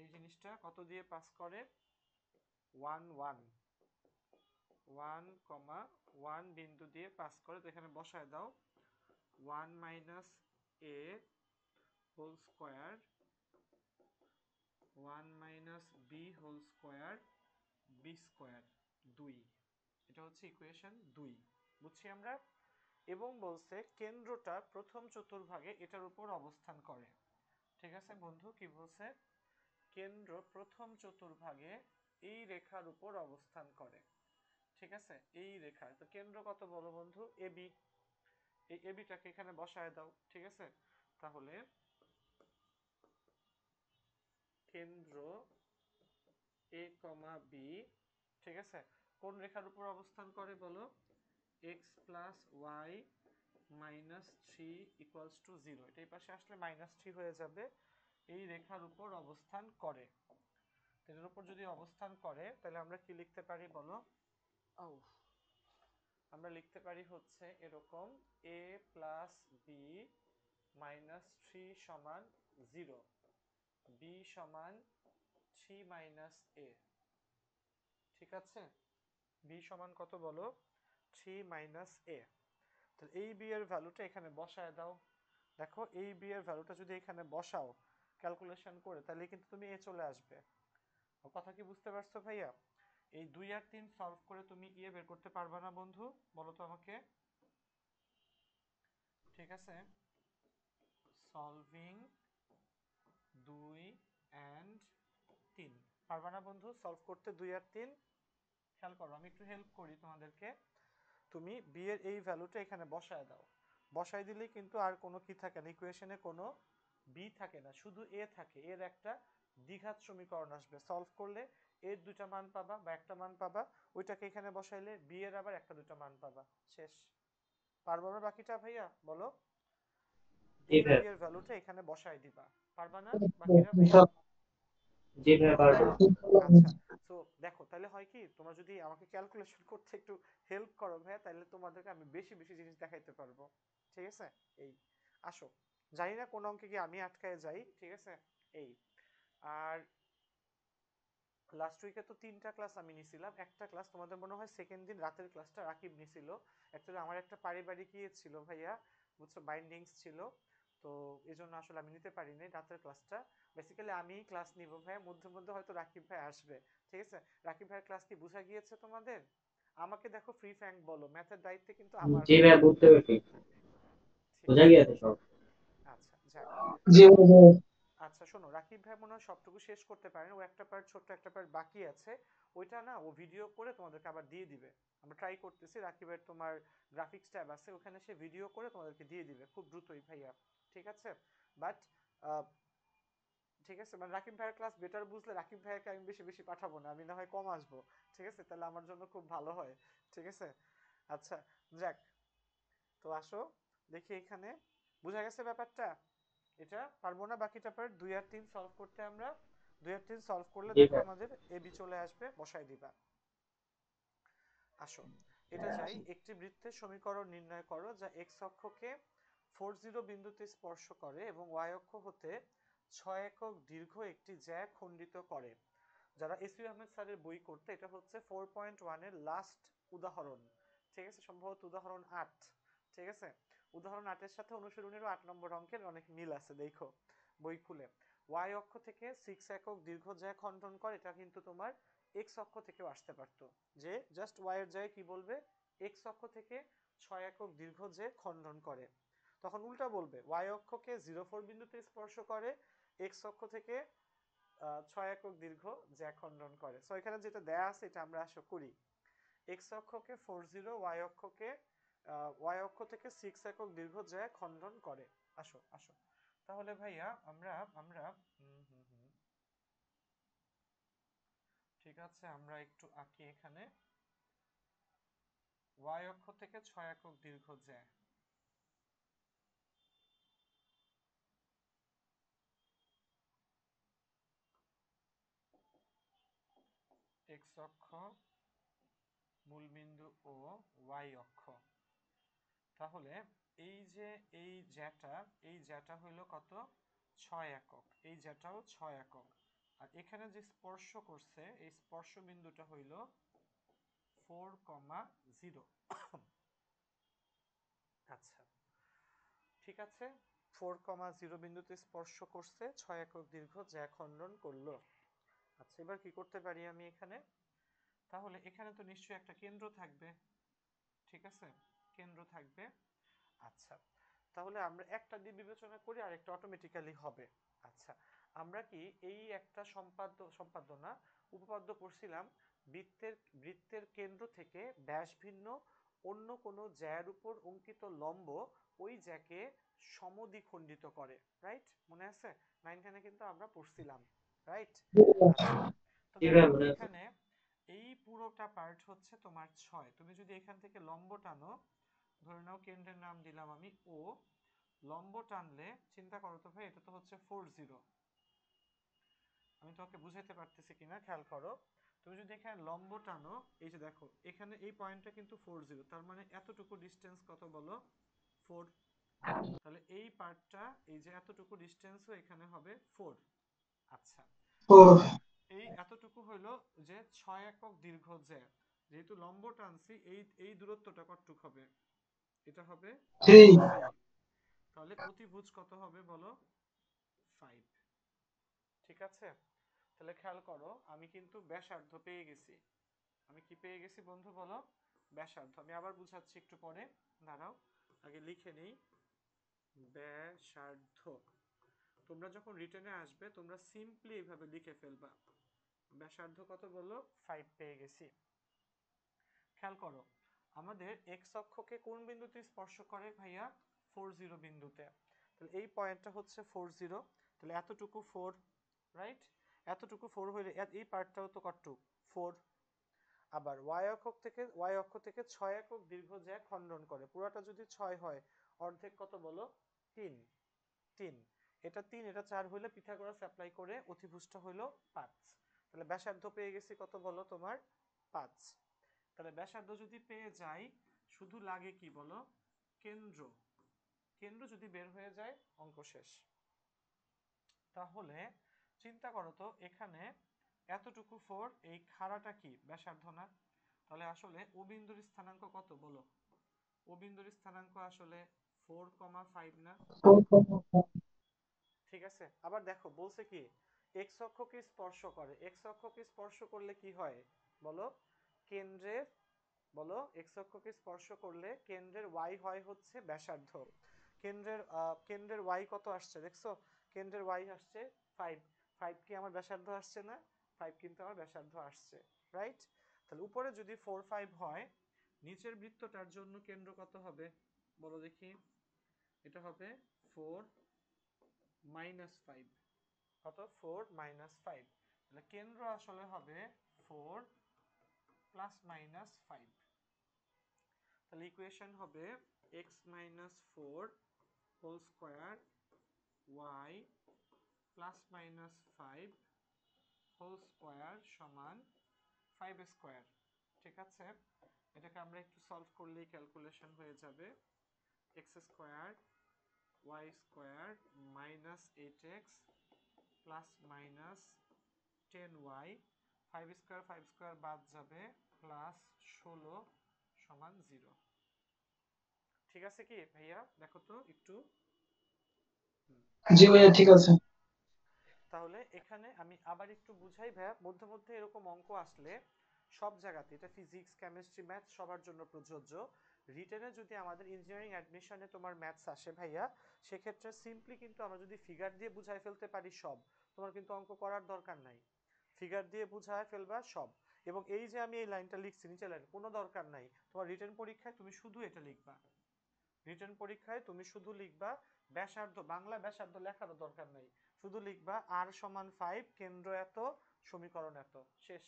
এই জিনিসটা কত দিয়ে পাস করে one one one comma one বিন্দু দিয়ে পাস করে তো এখানে বসায় দাও one minus a whole square one minus b whole square b square দুই এটা হচ্ছে ইকুয়েশন দুই বুঝছি আমরা এবং বলছে কেন্দ্রটা প্রথম চতুর্ভাগে এটার উপর অবস্থান করে ঠিক আছে বন্ধু কি বলছে কেন্দ্র প্রথম চতুর্ভাগে এই রেখার উপর অবস্থান করে ঠিক আছে এই রেখা তো কেন্দ্র কত বলো বন্ধু এবি এই এবিটাকে এখানে বসায় দাও ঠিক আছে তাহলে কেন্দ্র এ কমা বি ঠিক আছে কোন রেখার উপর অবস্থান করে বলো x plus y minus three equals to zero এটা এই পাশে আসলে মাইনাস থ্রি হয়ে যাবে এই রেখার উপর অবস্থান করে এটার উপর যদি অবস্থান করে তাহলে আমরা কি লিখতে পারি বলো ও আমরা লিখতে পারি হচ্ছে এরকম a plus b minus three সমান জিরো বি সমান থ্রি মাইনাস এ ঠিক আছে বি সমান কত বলো থ্রি মাইনাস এ তাহলে এই বি এর ভ্যালুটা এখানে বসায় দাও দেখো এই বি এর ভ্যালুটা যদি এখানে বসাও ক্যালকুলেশন করে তাহলে কিন্তু তুমি এ চলে আসবে কথা কি বুঝতে পারছো ভাইয়া এই দুই আর তিন সলভ করে তুমি ইয়ে বের করতে পারবে না বন্ধু বলো তো আমাকে ঠিক আছে সলভিং দুই অ্যান্ড তিন পারবা না বন্ধু সলভ করতে দুই আর তিন খেয়াল করো আমি একটু হেল্প করি তোমাদেরকে তুমি বি এর এই ভ্যালুটা এখানে বসায় দাও বসায় দিলে কিন্তু আর কোনো কি থাকে না ইকুয়েশনে কোনো বি থাকে না শুধু এ থাকে এর একটা দ্বিঘাত সমীকরণ আসবে সলভ করলে এর দুটা মান পাবা বা একটা মান পাবা ওইটাকে এখানে বসাইলে বি এর আবার একটা দুটা মান পাবা শেষ পারবা না বাকিটা ভাইয়া বলো বি এর ভ্যালুটা এখানে বসায় দিবা পারবা না বাকিটা জি ভাইয়া পারবো আচ্ছা সো দেখো তাহলে হয় কি তোমরা যদি আমাকে ক্যালকুলেশন করতে একটু হেল্প করো ভাইয়া তাহলে তোমাদেরকে আমি বেশি বেশি জিনিস দেখাইতে পারবো ঠিক আছে এই আসো জানি না কোন অঙ্কে কি আমি আটকায় যাই ঠিক আছে এই আর লাস্ট উইকে তো তিনটা ক্লাস আমি নিছিলাম একটা ক্লাস তোমাদের মনে হয় সেকেন্ড দিন রাতের ক্লাসটা রাকিব নিছিল অ্যাকচুয়ালি আমার একটা পারিবারিক ইয়ে ছিল ভাইয়া বুঝছো বাইন্ডিংস ছিল তো এই জন্য আসলে আমি নিতে পারি নাই রাতের ক্লাসটা বেসিক্যালি আমি ক্লাস নিব ভাই মধ্যে মধ্যে হয়তো রাকিব ভাই আসবে ঠিক আছে রাকিব ভাইয়ের ক্লাস কি বোঝা গিয়েছে তোমাদের আমাকে দেখো ফ্রি ফ্যাঙ্ক বলো ম্যাথের দায়িত্ব কিন্তু আমার জি ভাই বুঝতে পেরেছি বোঝা গিয়েছে সব আচ্ছা জি আচ্ছা শোনো রাকিব ভাই মনে হয় সবটুকু শেষ করতে পারেন ও একটা পার্ট ছোট্ট একটা পার্ট বাকি আছে ওইটা না ও ভিডিও করে তোমাদেরকে আবার দিয়ে দিবে আমরা ট্রাই করতেছি রাকিবের তোমার গ্রাফিক্স ট্যাব আছে ওখানে সে ভিডিও করে তোমাদেরকে দিয়ে দিবে খুব দ্রুতই ভাইয়া ঠিক আছে বাট ঠিক আছে মানে রাকিব ভাইয়ের ক্লাস বেটার বুঝলে রাকিব ভাইয়াকে আমি বেশি বেশি পাঠাবো না আমি না হয় কম আসবো ঠিক আছে তাহলে আমার জন্য খুব ভালো হয় ঠিক আছে আচ্ছা যাক তো আসো দেখি এখানে বোঝা গেছে ব্যাপারটা এটা পারবো না বাকিটা পার দুই আর তিন সলভ করতে আমরা দুই আর তিন সলভ করলে দেখো আমাদের এবি চলে আসবে বসাই দিবা আসো এটা চাই হ্যাঁ, একটি বৃত্তের সমীকরণ নির্ণয় করো যা এক্স অক্ষকে ফোর জিরো বিন্দুতে স্পর্শ করে এবং ওয়াই অক্ষ হতে ছয় একক দীর্ঘ একটি জ্যা খণ্ডিত করে যারা এসি আহমেদ স্যারের বই করতে এটা হচ্ছে ফোর পয়েন্ট ওয়ানের লাস্ট উদাহরণ ঠিক আছে সম্ভবত উদাহরণ আট ঠিক আছে উদাহরণ আটের সাথে অনুসরণেরও আট নম্বর অঙ্কের অনেক মিল আছে দেখো বই খুলে ওয়াই অক্ষ থেকে সিক্স একক দীর্ঘ জ্যা খণ্ডন করে এটা কিন্তু তোমার এক্স অক্ষ থেকেও আসতে পারতো যে জাস্ট ওয়াইয়ের জায়গায় কি বলবে এক্স অক্ষ থেকে ছয় একক দীর্ঘ যে খণ্ডন করে তখন উল্টা বলবে ওয়াই অক্ষকে জিরো ফোর বিন্দুতে স্পর্শ করে এক্স অক্ষ থেকে ছয় একক দীর্ঘ যা খণ্ডন করে সো এখানে যেটা দেয়া আছে এটা আমরা আশা করি এক্স অক্ষকে ফোর জিরো ওয়াই অক্ষকে ওয়াই অক্ষ থেকে সিক্স একক দীর্ঘ যা খণ্ডন করে আসো আসো তাহলে ভাইয়া আমরা আমরা ঠিক আছে আমরা একটু আঁকি এখানে ওয়াই অক্ষ থেকে ছয় একক দীর্ঘ যায় এক্স অক্ষ মূলবিন্দু ও ওয়াই অক্ষ তাহলে এই যে এই জ্যাটা এই জ্যাটা হইল কত ছয় একক এই জ্যাটাও ছয় একক আর এখানে যে স্পর্শ করছে এই স্পর্শ বিন্দুটা হইল ফোর কমা জিরো আচ্ছা ঠিক আছে ফোর কমা জিরো বিন্দুতে স্পর্শ করছে ছয় একক দীর্ঘ জ্যা খণ্ডন করলো আচ্ছা এবার কি করতে পারি আমি এখানে তাহলে এখানে তো নিশ্চয়ই একটা কেন্দ্র থাকবে ঠিক আছে কেন্দ্র থাকবে আচ্ছা তাহলে আমরা একটা দিয়ে বিবেচনা করি আর একটা অটোমেটিক্যালি হবে আচ্ছা আমরা কি এই একটা সম্পাদ্য সম্পাদনা উপপাদ্য করছিলাম বৃত্তের বৃত্তের কেন্দ্র থেকে ব্যাস ভিন্ন অন্য কোনো জ্যার উপর অঙ্কিত লম্ব ওই জ্যাকে সমদ্বিখণ্ডিত করে রাইট মনে আছে নাইনখানে কিন্তু আমরা পড়ছিলাম রাইট এখানে এই পুরোটা পার্ট হচ্ছে তোমার ছয় তুমি যদি এখান থেকে লম্ব টানো ধরে নাও কেন্দ্রের নাম দিলাম আমি ও লম্ব টানলে চিন্তা করো তো ভাই এটা তো হচ্ছে ফোর জিরো আমি তোমাকে বুঝাইতে পারতেছি কিনা খেয়াল করো তুমি যদি এখানে লম্ব টানো এই যে দেখো এখানে এই পয়েন্টটা কিন্তু ফোর জিরো তার মানে এতটুকু ডিস্টেন্স কত বলো ফোর তাহলে এই পার্টটা এই যে এতটুকু ডিস্টেন্সও এখানে হবে ফোর আচ্ছা এই এতটুকু হইল যে ছয় একক দীর্ঘ যে যেহেতু লম্ব টানছি এই এই দূরত্বটা কতটুক হবে এটা হবে তাহলে অতিভুজ কত হবে বলো ফাইভ ঠিক আছে তাহলে খেয়াল করো আমি কিন্তু ব্যাসার্ধ পেয়ে গেছি আমি কি পেয়ে গেছি বন্ধু বলো ব্যাসার্ধ আমি আবার বুঝাচ্ছি একটু পরে দাঁড়াও আগে লিখে নিই ব্যাসার্ধ তোমরা যখন রিটার্নে আসবে তোমরা সিম্পলি এইভাবে লিখে ফেলবা ব্যাসার্ধ কত বললো ফাইভ পেয়ে গেছি খেয়াল করো আমাদের এক্স অক্ষকে কোন বিন্দুতে স্পর্শ করে ভাইয়া ফোর জিরো বিন্দুতে তাহলে এই পয়েন্টটা হচ্ছে ফোর জিরো তাহলে এতটুকু ফোর রাইট এতটুকু ফোর হইলে এই পার্টটাও তো কটটু ফোর আবার ওয়াই অক্ষক থেকে ওয়াই অক্ষ থেকে ছয় একক দীর্ঘ জ্যা খণ্ডন করে পুরাটা যদি ছয় হয় অর্ধেক কত বলো তিন তিন এটা তিন এটা চার হইলে পিথাগোরাস অ্যাপ্লাই করে অতিভুষ্ট হইল পাঁচ তাহলে ব্যাসার্ধ পেয়ে গেছি কত বলো তোমার পাঁচ তাহলে ব্যাসার্ধ যদি পেয়ে যাই শুধু লাগে কি বলো কেন্দ্র কেন্দ্র যদি বের হয়ে যায় অঙ্ক শেষ তাহলে চিন্তা করো তো এখানে এতটুকু ফোর এই খাড়াটা কি ব্যাসার্ধ না তাহলে আসলে অবিন্দুর স্থানাঙ্ক কত বলো অবিন্দুর স্থানাঙ্ক আসলে ফোর কমা ফাইভ না ঠিক আছে আবার দেখো বলছে কি এক্স অক্ষকে স্পর্শ করে এক্স অক্ষকে স্পর্শ করলে কি হয় বলো কেন্দ্রের বলো এক্স অক্ষকে স্পর্শ করলে কেন্দ্রের ওয়াই হয় হচ্ছে ব্যাসার্ধ কেন্দ্রের কেন্দ্রের ওয়াই কত আসছে দেখছো কেন্দ্রের ওয়াই আসছে ফাইভ ফাইভ কি আমার ব্যাসার্ধ আসছে না ফাইভ কিন্তু আমার ব্যাসার্ধ আসছে রাইট তাহলে উপরে যদি ফোর ফাইভ হয় নিচের বৃত্তটার জন্য কেন্দ্র কত হবে বলো দেখি এটা হবে ফোর মাইনাস ফাইভ কত ফোর মাইনাস ফাইভ তাহলে কেন্দ্র আসলে হবে ফোর প্লাস মাইনাস ফাইভ তাহলে ইকুয়েশন হবে x minus four whole square y plus minus five whole square সমান ফাইভ স্কোয়ার ঠিক আছে এটাকে আমরা একটু সলভ করলেই ক্যালকুলেশন হয়ে যাবে x square y square minus eight x plus minus ten y five square বাদ যাবে প্লাস ষোলো সমান জিরো ঠিক আছে কি ভাইয়া দেখো তো একটু জি ভাইয়া ঠিক আছে তাহলে এখানে আমি আবার একটু বুঝাই ভাইয়া মধ্যে মধ্যে এরকম অঙ্ক আসলে সব জায়গাতে এটা ফিজিক্স কেমিস্ট্রি ম্যাথ সবার জন্য প্রযোজ্য রিটেনে যদি আমাদের ইঞ্জিনিয়ারিং অ্যাডমিশনে তোমার ম্যাথস আসে ভাইয়া সেক্ষেত্রে সিম্পলি কিন্তু আমরা যদি ফিগার দিয়ে বুঝাই ফেলতে পারি সব তোমার কিন্তু অঙ্ক করার দরকার নাই ফিগার দিয়ে বুঝায় ফেলবা সব এবং এই যে আমি এই লাইনটা লিখছি নিচে লাইন কোনো দরকার নাই তোমার রিটার্ন পরীক্ষায় তুমি শুধু এটা লিখবা রিটার্ন পরীক্ষায় তুমি শুধু লিখবা ব্যাসার্ধ বাংলা ব্যাসার্ধ লেখারও দরকার নাই শুধু লিখবা আর সমান ফাইভ কেন্দ্র এত সমীকরণ এত শেষ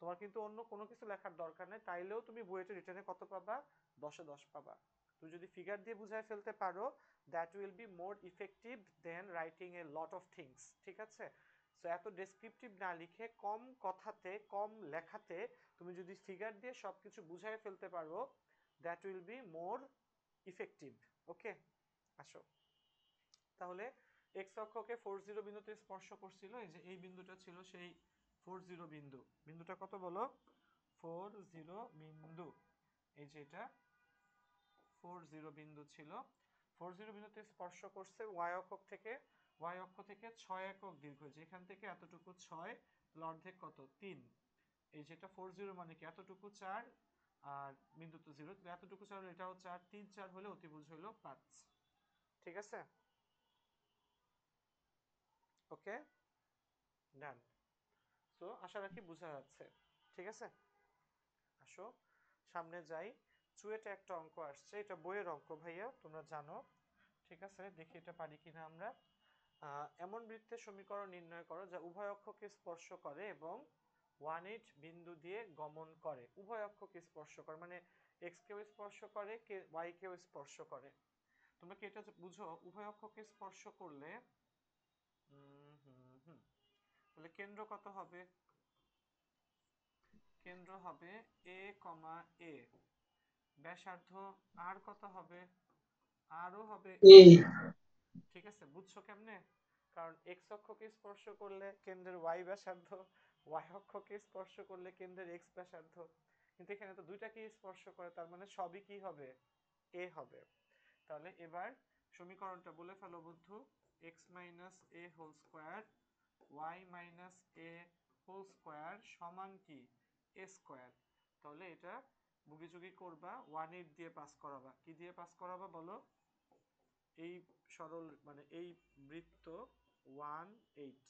তোমার কিন্তু অন্য কোনো কিছু লেখার দরকার নেই তাইলেও তুমি বুয়েটে রিটার্নে কত পাবা দশে দশ পাবা তুমি যদি ফিগার দিয়ে বুঝায় ফেলতে পারো that will be more effective than writing a lot of things ঠিক আছে সো এত ডেসক্রিপটিভ না লিখে কম কথাতে কম লেখাতে তুমি যদি ফিগার দিয়ে সব কিছু বুঝায় ফেলতে পারো that will be more effective okay আসো তাহলে এক্স অক্ষকে ফোর জিরো বিন্দুতে স্পর্শ করছিল এই যে এই বিন্দুটা ছিল সেই ফোর জিরো বিন্দু বিন্দুটা কত বলো ফোর জিরো বিন্দু এই যে এটা ফোর জিরো বিন্দু ছিল ফোর জিরো বিন্দুতে স্পর্শ করছে y অক্ষ থেকে y অক্ষ থেকে ছয় একক দীর্ঘ যেখান থেকে এতটুকু ছয় অর্ধেক কত তিন এই যেটা ফোর জিরো মানে কি এতটুকু চার আর বিন্দু তো তাহলে এতটুকু চার এটাও চার তিন চার হলে অতিভুজ হলো পাঁচ ঠিক আছে ওকে ডান সো আশা রাখি বোঝা যাচ্ছে ঠিক আছে আসো সামনে যাই চুয়েটে একটা অঙ্ক আসছে এটা বইয়ের অঙ্ক ভাইয়া তোমরা জানো ঠিক আছে দেখি এটা পারি কিনা আমরা এমন বৃত্তের সমীকরণ নির্ণয় করো যা উভয় অক্ষকে স্পর্শ করে এবং ওয়ান এইট বিন্দু দিয়ে গমন করে উভয় অক্ষকে স্পর্শ করে মানে এক্স কেও স্পর্শ করে কে ওয়াই কেও স্পর্শ করে তোমরা কি এটা বুঝো উভয় অক্ষকে স্পর্শ করলে হুম তাহলে কেন্দ্র কত হবে কেন্দ্র হবে এ কমা এ ব্যাসার্ধ আর কত হবে আরও হবে ঠিক আছে বুঝছো কেমনে কারণ এক্স অক্ষকে স্পর্শ করলে কেন্দ্রের ওয়াই ব্যাসার্ধ ওয়াই অক্ষকে স্পর্শ করলে কেন্দ্রের এক্স ব্যাসার্ধ কিন্তু এখানে তো দুইটাকেই স্পর্শ করে তার মানে সবই কি হবে এ হবে তাহলে এবার সমীকরণটা বলে ফেলো বন্ধু x minus a whole square y minus a whole square সমান কি এ স্কোয়ার তাহলে এটা বুগিচুগি করবা ওয়ান এইট দিয়ে পাস করাবা কি দিয়ে পাস করাবা বলো এই সরল মানে এই বৃত্ত ওয়ান এইট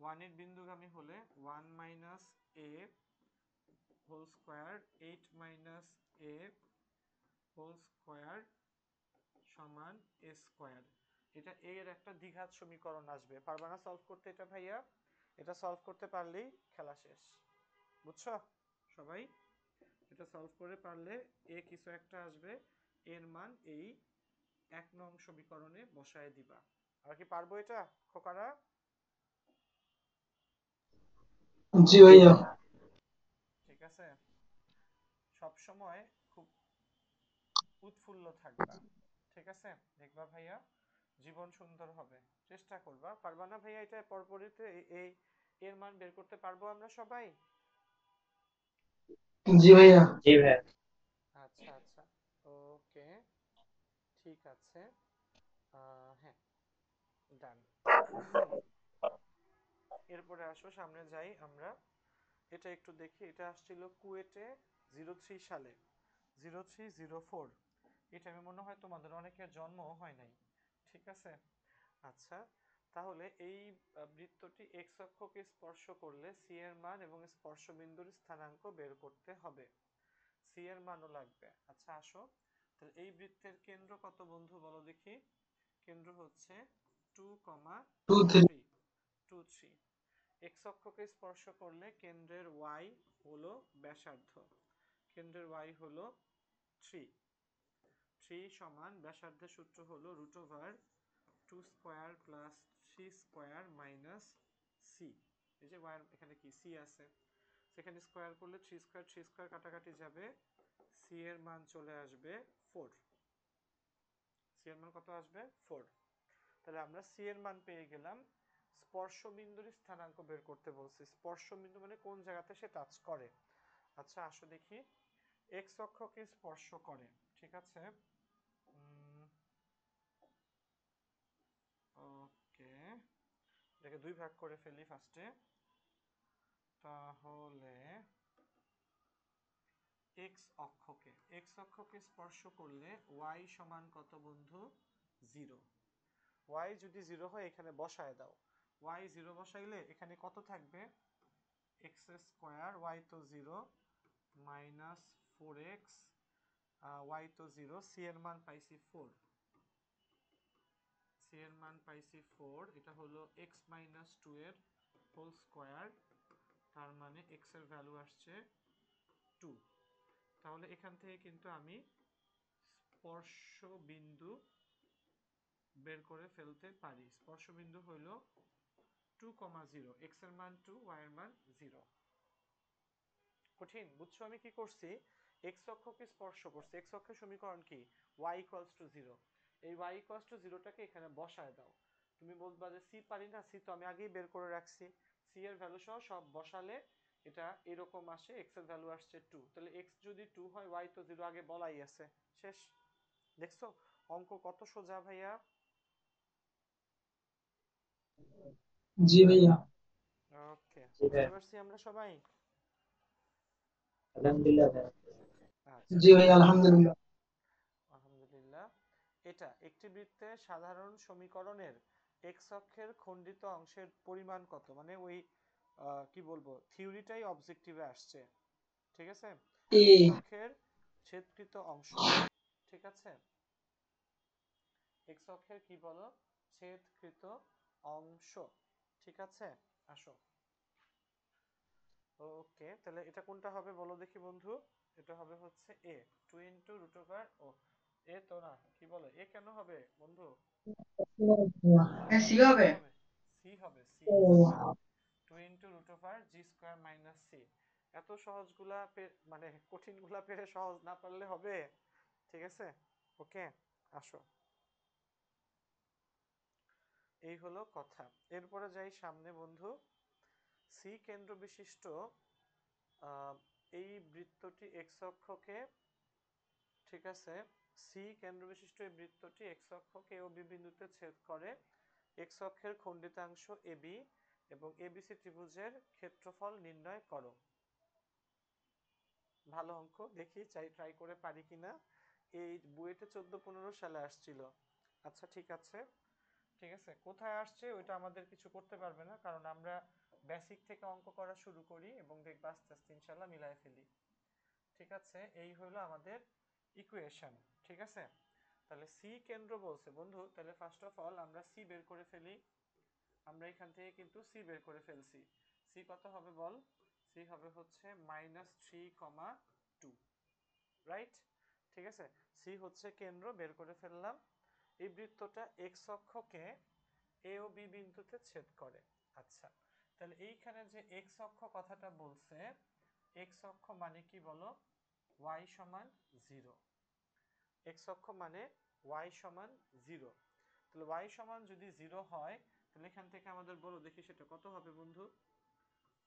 ওয়ান এইট বিন্দুগামী হলে one minus a whole square eight minus a whole square সমান এ স্কোয়ার এটা এর একটা দ্বিঘাত সমীকরণ আসবে পারবা না সলভ করতে এটা ভাইয়া এটা সলভ করতে পারলেই খেলা শেষ বুঝছো সবাই এটা সলভ করে পারলে এ কিছু একটা আসবে এর মান এই এক নং সমীকরণে বসায় দিবা আর কি পারবো এটা খোকারা জি ভাইয়া ঠিক আছে সব সময় খুব উৎফুল্ল থাকবা ঠিক আছে দেখবা ভাইয়া জীবন সুন্দর হবে চেষ্টা করবা পারবা না ভাইয়া এটা পরপরিতে এই এর মান বের করতে পারবো আমরা সবাই জি ভাইয়া জি ভাইয়া আচ্ছা, আচ্ছা। ওকে ঠিক আছে হ্যাঁ এরপরে আসো সামনে যাই আমরা এটা একটু দেখি এটা আসছিল কুয়েটে জিরো থ্রি সালে জিরো থ্রি জিরো ফোর এটা আমি মনে হয় তোমাদের অনেকের জন্ম হয় নাই ঠিক আছে আচ্ছা তাহলে এই বৃত্তটি এক্স অক্ষকে স্পর্শ করলে সি এর মান এবং স্পর্শবিন্দুর স্থানাঙ্ক বের করতে হবে সি এর মানও লাগবে আচ্ছা আসো তাহলে এই বৃত্তের কেন্দ্র কত বন্ধু বলো দেখি কেন্দ্র হচ্ছে two comma three two three x অক্ষকে স্পর্শ করলে কেন্দ্রের ওয়াই হলো ব্যাসার্ধ কেন্দ্রের ওয়াই হলো থ্রি থ্রি সমান ব্যাসার্ধের সূত্র হলো root over two square plus c square minus c এই যে ওয়ার এখানে কি সি আছে সেখানে স্কোয়ার করলে থ্রি স্কোয়ার থ্রি স্কোয়ার কাটাকাটি যাবে সি এর মান চলে আসবে ফোর সি এর মান কত আসবে ফোর তাহলে আমরা সি এর মান পেয়ে গেলাম স্পর্শবিন্দুর স্থানাঙ্ক বের করতে বলছি স্পর্শবিন্দু মানে কোন জায়গাতে সে টাচ করে আচ্ছা আসো দেখি এক্স অক্ষকে স্পর্শ করে ঠিক আছে এটাকে দুই ভাগ করে ফেলি ফার্স্টে তাহলে এক্স অক্ষকে এক্স অক্ষকে স্পর্শ করলে ওয়াই সমান কত বন্ধু জিরো ওয়াই যদি জিরো হয় এখানে বসায় দাও ওয়াই জিরো বসাইলে এখানে কত থাকবে এক্স স্কোয়ার ওয়াই তো zero minus four x y তো জিরো সি এর মান পাইছি ফোর এর মান পাইছি ফোর এটা হলো এক্স মাইনাস টু এর হোল স্কোয়ার তার মানে এর ভ্যালু আসছে টু তাহলে এখান থেকে কিন্তু আমি স্পর্শ বিন্দু বের করে ফেলতে পারি স্পর্শ বিন্দু হইল টু কমা জিরো এর মান টু এর মান জিরো কঠিন বুঝছো আমি কি করছি এক্স অক্ষকে স্পর্শ করছি এক্স অক্ষের সমীকরণ কি ওয়াই ইকুয়ালস টু জিরো এই y ওয়াই কষ্ট টাকে এখানে বসায় দাও তুমি বলবা যে c পারি না সি তো আমি আগেই বের করে রাখছি c এর ভ্যালু সহ সব বসালে এটা এরকম আসে x এর ভ্যালু আসছে টু তাহলে x যদি টু হয় y তো জিরো আগে বলাই আছে শেষ দেখছো অঙ্ক কত সোজা ভাইয়া জি ভাইয়া ওকে বুঝতে পারছি আমরা সবাই আলহামদুলিল্লাহ আচ্ছা। জি ভাইয়া আলহামদুলিল্লাহ এটা একটি বৃত্তে সাধারণ সমীকরণের এক্স অক্ষের খণ্ডিত অংশের পরিমাণ কত মানে ওই কি বলবো থিওরিটাই অবজেক্টিভে আসছে ঠিক আছে অক্ষের ছেদকৃত অংশ ঠিক আছে এক্স অক্ষের কি বলো ছেদকৃত অংশ ঠিক আছে আসো ওকে তাহলে এটা কোনটা হবে বলো দেখি বন্ধু এটা হবে হচ্ছে a two into root over ও এ না কি বলে এ কেন হবে বন্ধু হ্যাঁ, সি হবে সি হবে সি 2 মানে পেরে সহজ না পারলে হবে ঠিক আছে ওকে আসো এই হলো কথা এরপরে যাই সামনে বন্ধু সি কেন্দ্র বিশিষ্ট এই বৃত্তটি এক্স অক্ষকে ঠিক আছে সি বিশিষ্ট এই বৃত্তটি এক্স অক্ষকে ও বি বিন্দুতে ছেদ করে এক্স অক্ষের খণ্ডিতাংশ এবি এবং এবিসি ত্রিভুজের ক্ষেত্রফল নির্ণয় করো ভালো অঙ্ক দেখি চাই ট্রাই করে পারি কিনা এই বুয়েটে চোদ্দো পনেরো সালে আসছিল আচ্ছা ঠিক আছে ঠিক আছে কোথায় আসছে ওইটা আমাদের কিছু করতে পারবে না কারণ আমরা বেসিক থেকে অঙ্ক করা শুরু করি এবং দেখবা আস্তে আস্তে ইনশাল্লাহ মিলায় ফেলি ঠিক আছে এই হলো আমাদের ইকুয়েশন ঠিক আছে তাহলে সি কেন্দ্র বলছে বন্ধু তাহলে ফার্স্ট অফ অল আমরা সি বের করে ফেলি আমরা এখান থেকে কিন্তু সি বের করে ফেলছি সি কত হবে বল সি হবে হচ্ছে minus three comma two right ঠিক আছে সি হচ্ছে কেন্দ্র বের করে ফেললাম এই বৃত্তটা এক্স অক্ষকে এ ও বি বিন্দুতে ছেদ করে আচ্ছা তাহলে এইখানে যে এক্স অক্ষ কথাটা বলছে এক্স অক্ষ মানে কি বলো ওয়াই সমান জিরো এক্স অক্ষ মানে ওয়াই সমান জিরো তাহলে ওয়াই সমান যদি জিরো হয় তাহলে এখান থেকে আমাদের বলো দেখি সেটা কত হবে বন্ধু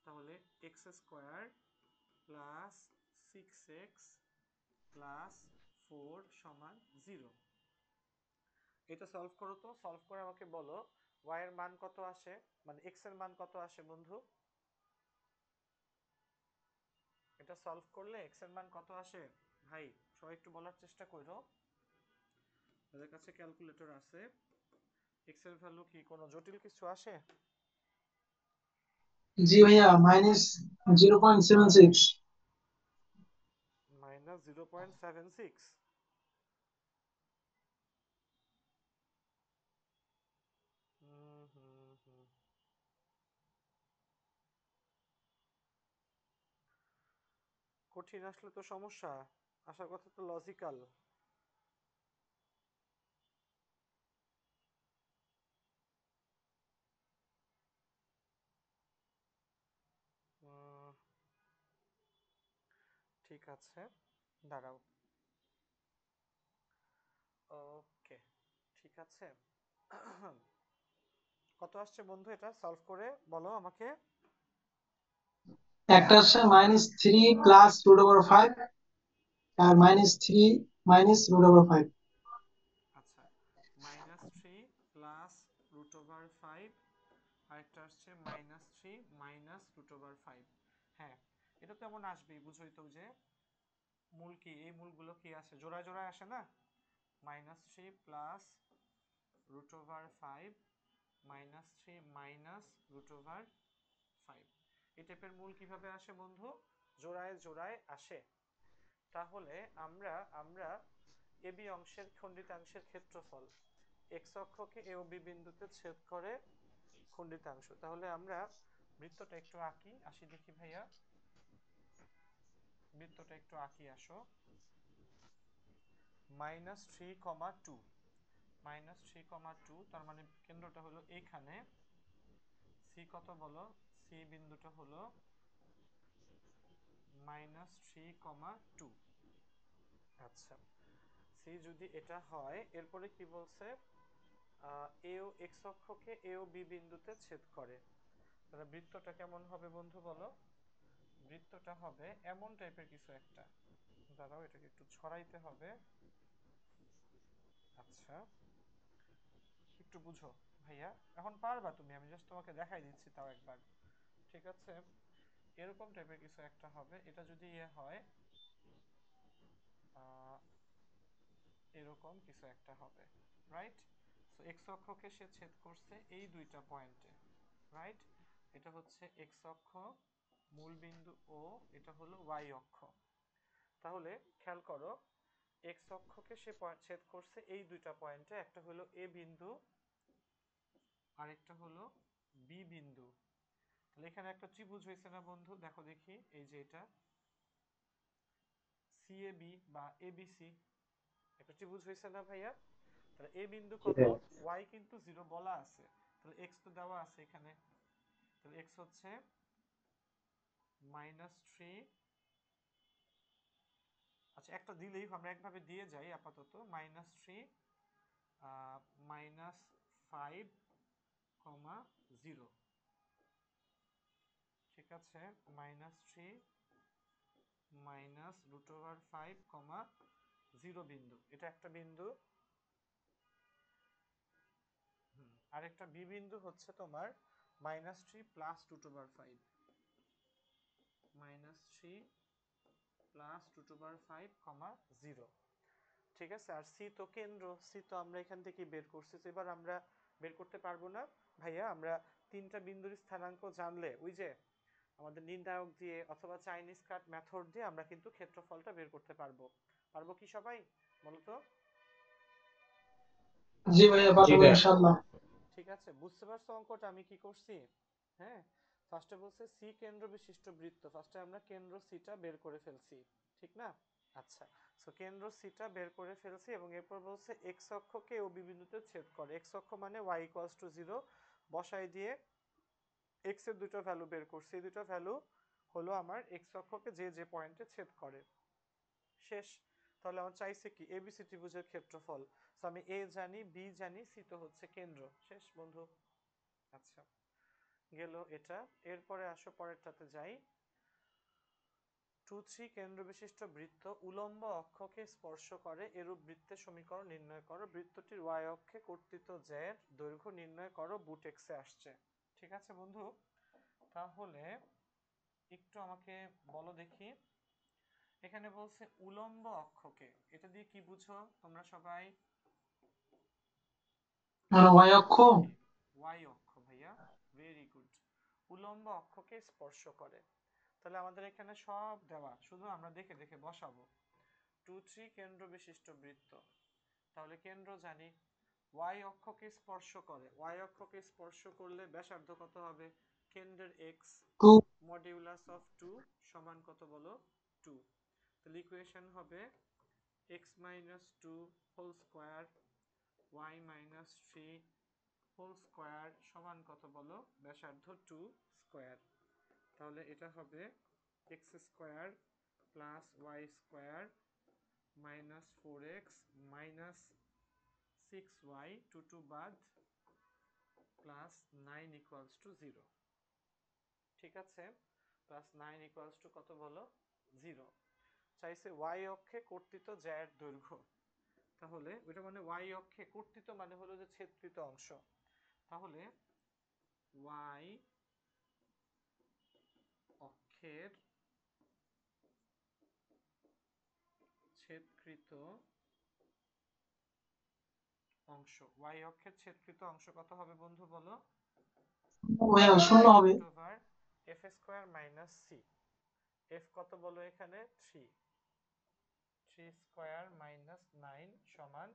তাহলে x square plus six x plus four সমান জিরো এটা সলভ করো তো সলভ করে আমাকে বলো ওয়াইয়ের মান কত আসে মানে এক্স এর মান কত আসে বন্ধু এটা সলভ করলে এক্স এর মান কত আসে ভাই সবাই একটু বলার চেষ্টা করো কাছে ক্যালকুলেটর আছে এক্সেল ভ্যালু কি কোনো জটিল কিছু আসে জি ভাইয়া মাইনাস মাইনাস কঠিন আসলে তো সমস্যা আসার কথা তো লজিক্যাল ঠিক আছে দাঁড়াও ওকে ঠিক আছে কত আসছে বন্ধু এটা সলভ করে বলো আমাকে একটা আসছে minus three plus two 2 five আর minus three minus root over five আচ্ছা minus three plus root over five আরেকটা আসছে minus three minus root five হ্যাঁ এটা তো আসবেই বুঝোই তো যে মূল কি এই মূলগুলো কি আছে জোড়ায় জোড়ায় আসে না minus three plus root over five minus three minus root over five এই টাইপের মূল কিভাবে আসে বন্ধু জোড়ায় জোড়ায় আসে তাহলে আমরা আমরা এবি অংশের খণ্ডিতাংশের ক্ষেত্রফল এক্স অক্ষকে এ ও বি বিন্দুতে ছেদ করে খণ্ডিতাংশ তাহলে আমরা বৃত্তটা একটু আঁকি আসি দেখি ভাইয়া বৃত্তটা একটু আঁকি আসো minus three comma two minus three comma two তার মানে কেন্দ্রটা হলো এইখানে সি কত বলো সি বিন্দুটা হলো মাইনাস থ্রি কমা টু আচ্ছা সি যদি এটা হয় এরপরে কি বলছে এও ও এক্স অক্ষকে এও ও বি বিন্দুতে ছেদ করে তাহলে বৃত্তটা কেমন হবে বন্ধু বলো বৃত্তটা হবে এমন টাইপের কিছু একটা দাঁড়াও এটাকে একটু ছড়াইতে হবে আচ্ছা একটু বুঝো ভাইয়া এখন পারবা তুমি আমি জাস্ট তোমাকে দেখাই দিচ্ছি তাও একবার ঠিক আছে এরকম টাইপের কিছু একটা হবে এটা যদি ইয়ে হয় এরকম কিছু একটা হবে রাইট সো এক্স অক্ষকে সে ছেদ করছে এই দুইটা পয়েন্টে রাইট এটা হচ্ছে এক্স অক্ষ মূল বিন্দু ও এটা হলো ওয়াই অক্ষ তাহলে খেয়াল করো এক্স অক্ষকে সে ছেদ করছে এই দুইটা পয়েন্টে একটা হলো এ বিন্দু আরেকটা হলো বি বিন্দু তাহলে এখানে একটা ত্রিভুজ হয়েছে না বন্ধু দেখো দেখি এই যে এটা সিএবি বা এবিসি একটা ত্রিভুজ হয়েছে না ভাইয়া তাহলে এ বিন্দু কত ওয়াই কিন্তু জিরো বলা আছে তাহলে এক্স তো দেওয়া আছে এখানে তাহলে এক্স হচ্ছে মাইনাস থ্রি আচ্ছা একটা দিলেই আমরা একভাবে দিয়ে যাই আপাতত minus three minus five comma zero ঠিক আছে minus three minus root over five comma zero বিন্দু এটা একটা বিন্দু আর একটা বি বিন্দু হচ্ছে তোমার minus three plus root over five minus three plus root over five comma zero ঠিক আছে আর সি তো কেন্দ্র সি তো আমরা এখান থেকে বের করছি তো এবার আমরা বের করতে পারবো না ভাইয়া আমরা তিনটা বিন্দুর স্থানাঙ্ক জানলে ওই যে আমাদের নির্ণায়ক দিয়ে অথবা চাইনিজ কাট মেথড দিয়ে আমরা কিন্তু ক্ষেত্রফলটা বের করতে পারবো পারবো কি সবাই বলতো জি ভাইয়া পারবো ইনশাআল্লাহ ঠিক আছে বুঝতে পারছো অঙ্কটা আমি কি করছি হ্যাঁ ফার্স্টে বলছে সি কেন্দ্র বিশিষ্ট বৃত্ত ফার্স্টে আমরা কেন্দ্র সিটা বের করে ফেলছি ঠিক না আচ্ছা সো কেন্দ্র সিটা বের করে ফেলছি এবং এরপর বলছে এক্স অক্ষকে ও বিন্দুতে ছেদ করে এক্স অক্ষ মানে ওয়াই ইকুয়ালস টু জিরো বসাই দিয়ে এক্সের এর দুটো ভ্যালু বের করছি এই দুটো ভ্যালু হলো আমার এক্স অক্ষকে যে যে পয়েন্টে ছেদ করে শেষ তাহলে আমার চাইছে কি এবিসি ত্রিভুজের ক্ষেত্রফল সো আমি এ জানি বি জানি সি তো হচ্ছে কেন্দ্র শেষ বন্ধু আচ্ছা গেল এটা এরপরে আসো পরেরটাতে যাই টু থ্রি কেন্দ্রবিশিষ্ট বৃত্ত উলম্ব অক্ষকে স্পর্শ করে এরূপ বৃত্তের সমীকরণ নির্ণয় করো বৃত্তটির ওয়াই অক্ষে কর্তৃত্ব জ্যার দৈর্ঘ্য নির্ণয় করো বুটেক্সে আসছে ঠিক আছে বন্ধু তাহলে একটু আমাকে বলো দেখি এখানে বলছে উলম্ব অক্ষকে এটা দিয়ে কি বুঝো তোমরা সবাই হ্যাঁ, ওয়াই অক্ষ ভাইয়া ভেরি গুড উলম্ব অক্ষকে স্পর্শ করে তাহলে আমাদের এখানে সব দেওয়া শুধু আমরা দেখে দেখে বসাবো টু থ্রি কেন্দ্র বিশিষ্ট বৃত্ত তাহলে কেন্দ্র জানি ওয়াই অক্ষকে স্পর্শ করে ওয়াই অক্ষকে স্পর্শ করলে ব্যাসার্ধ কত হবে কেন্দ্রের এক্স মডিউলাস অফ টু সমান কত বলো টু তাহলে ইকুয়েশন হবে x minus two whole square y minus three whole square সমান কত বলো ব্যাসার্ধ টু স্কোয়ার তাহলে এটা হবে x square plus y square minus four x minus six y two two বাদ plus nine equals to zero ঠিক আছে প্লাস নাইন ইকুয়ালস টু কত বলো জিরো চাইছে ওয়াই অক্ষে কর্তৃত জ্যার দৈর্ঘ্য তাহলে ওইটা মানে ওয়াই অক্ষে কর্তৃত মানে হলো যে ছেদকৃত অংশ তাহলে ওয়াই অক্ষের ছেদকৃত অংশ y অক্ষের ছেদকৃত অংশ কত হবে বন্ধু বলো হ্যাঁ, f square minus c f কত বলো এখানে 3 3 স্কয়ার মাইনাস 9 সমান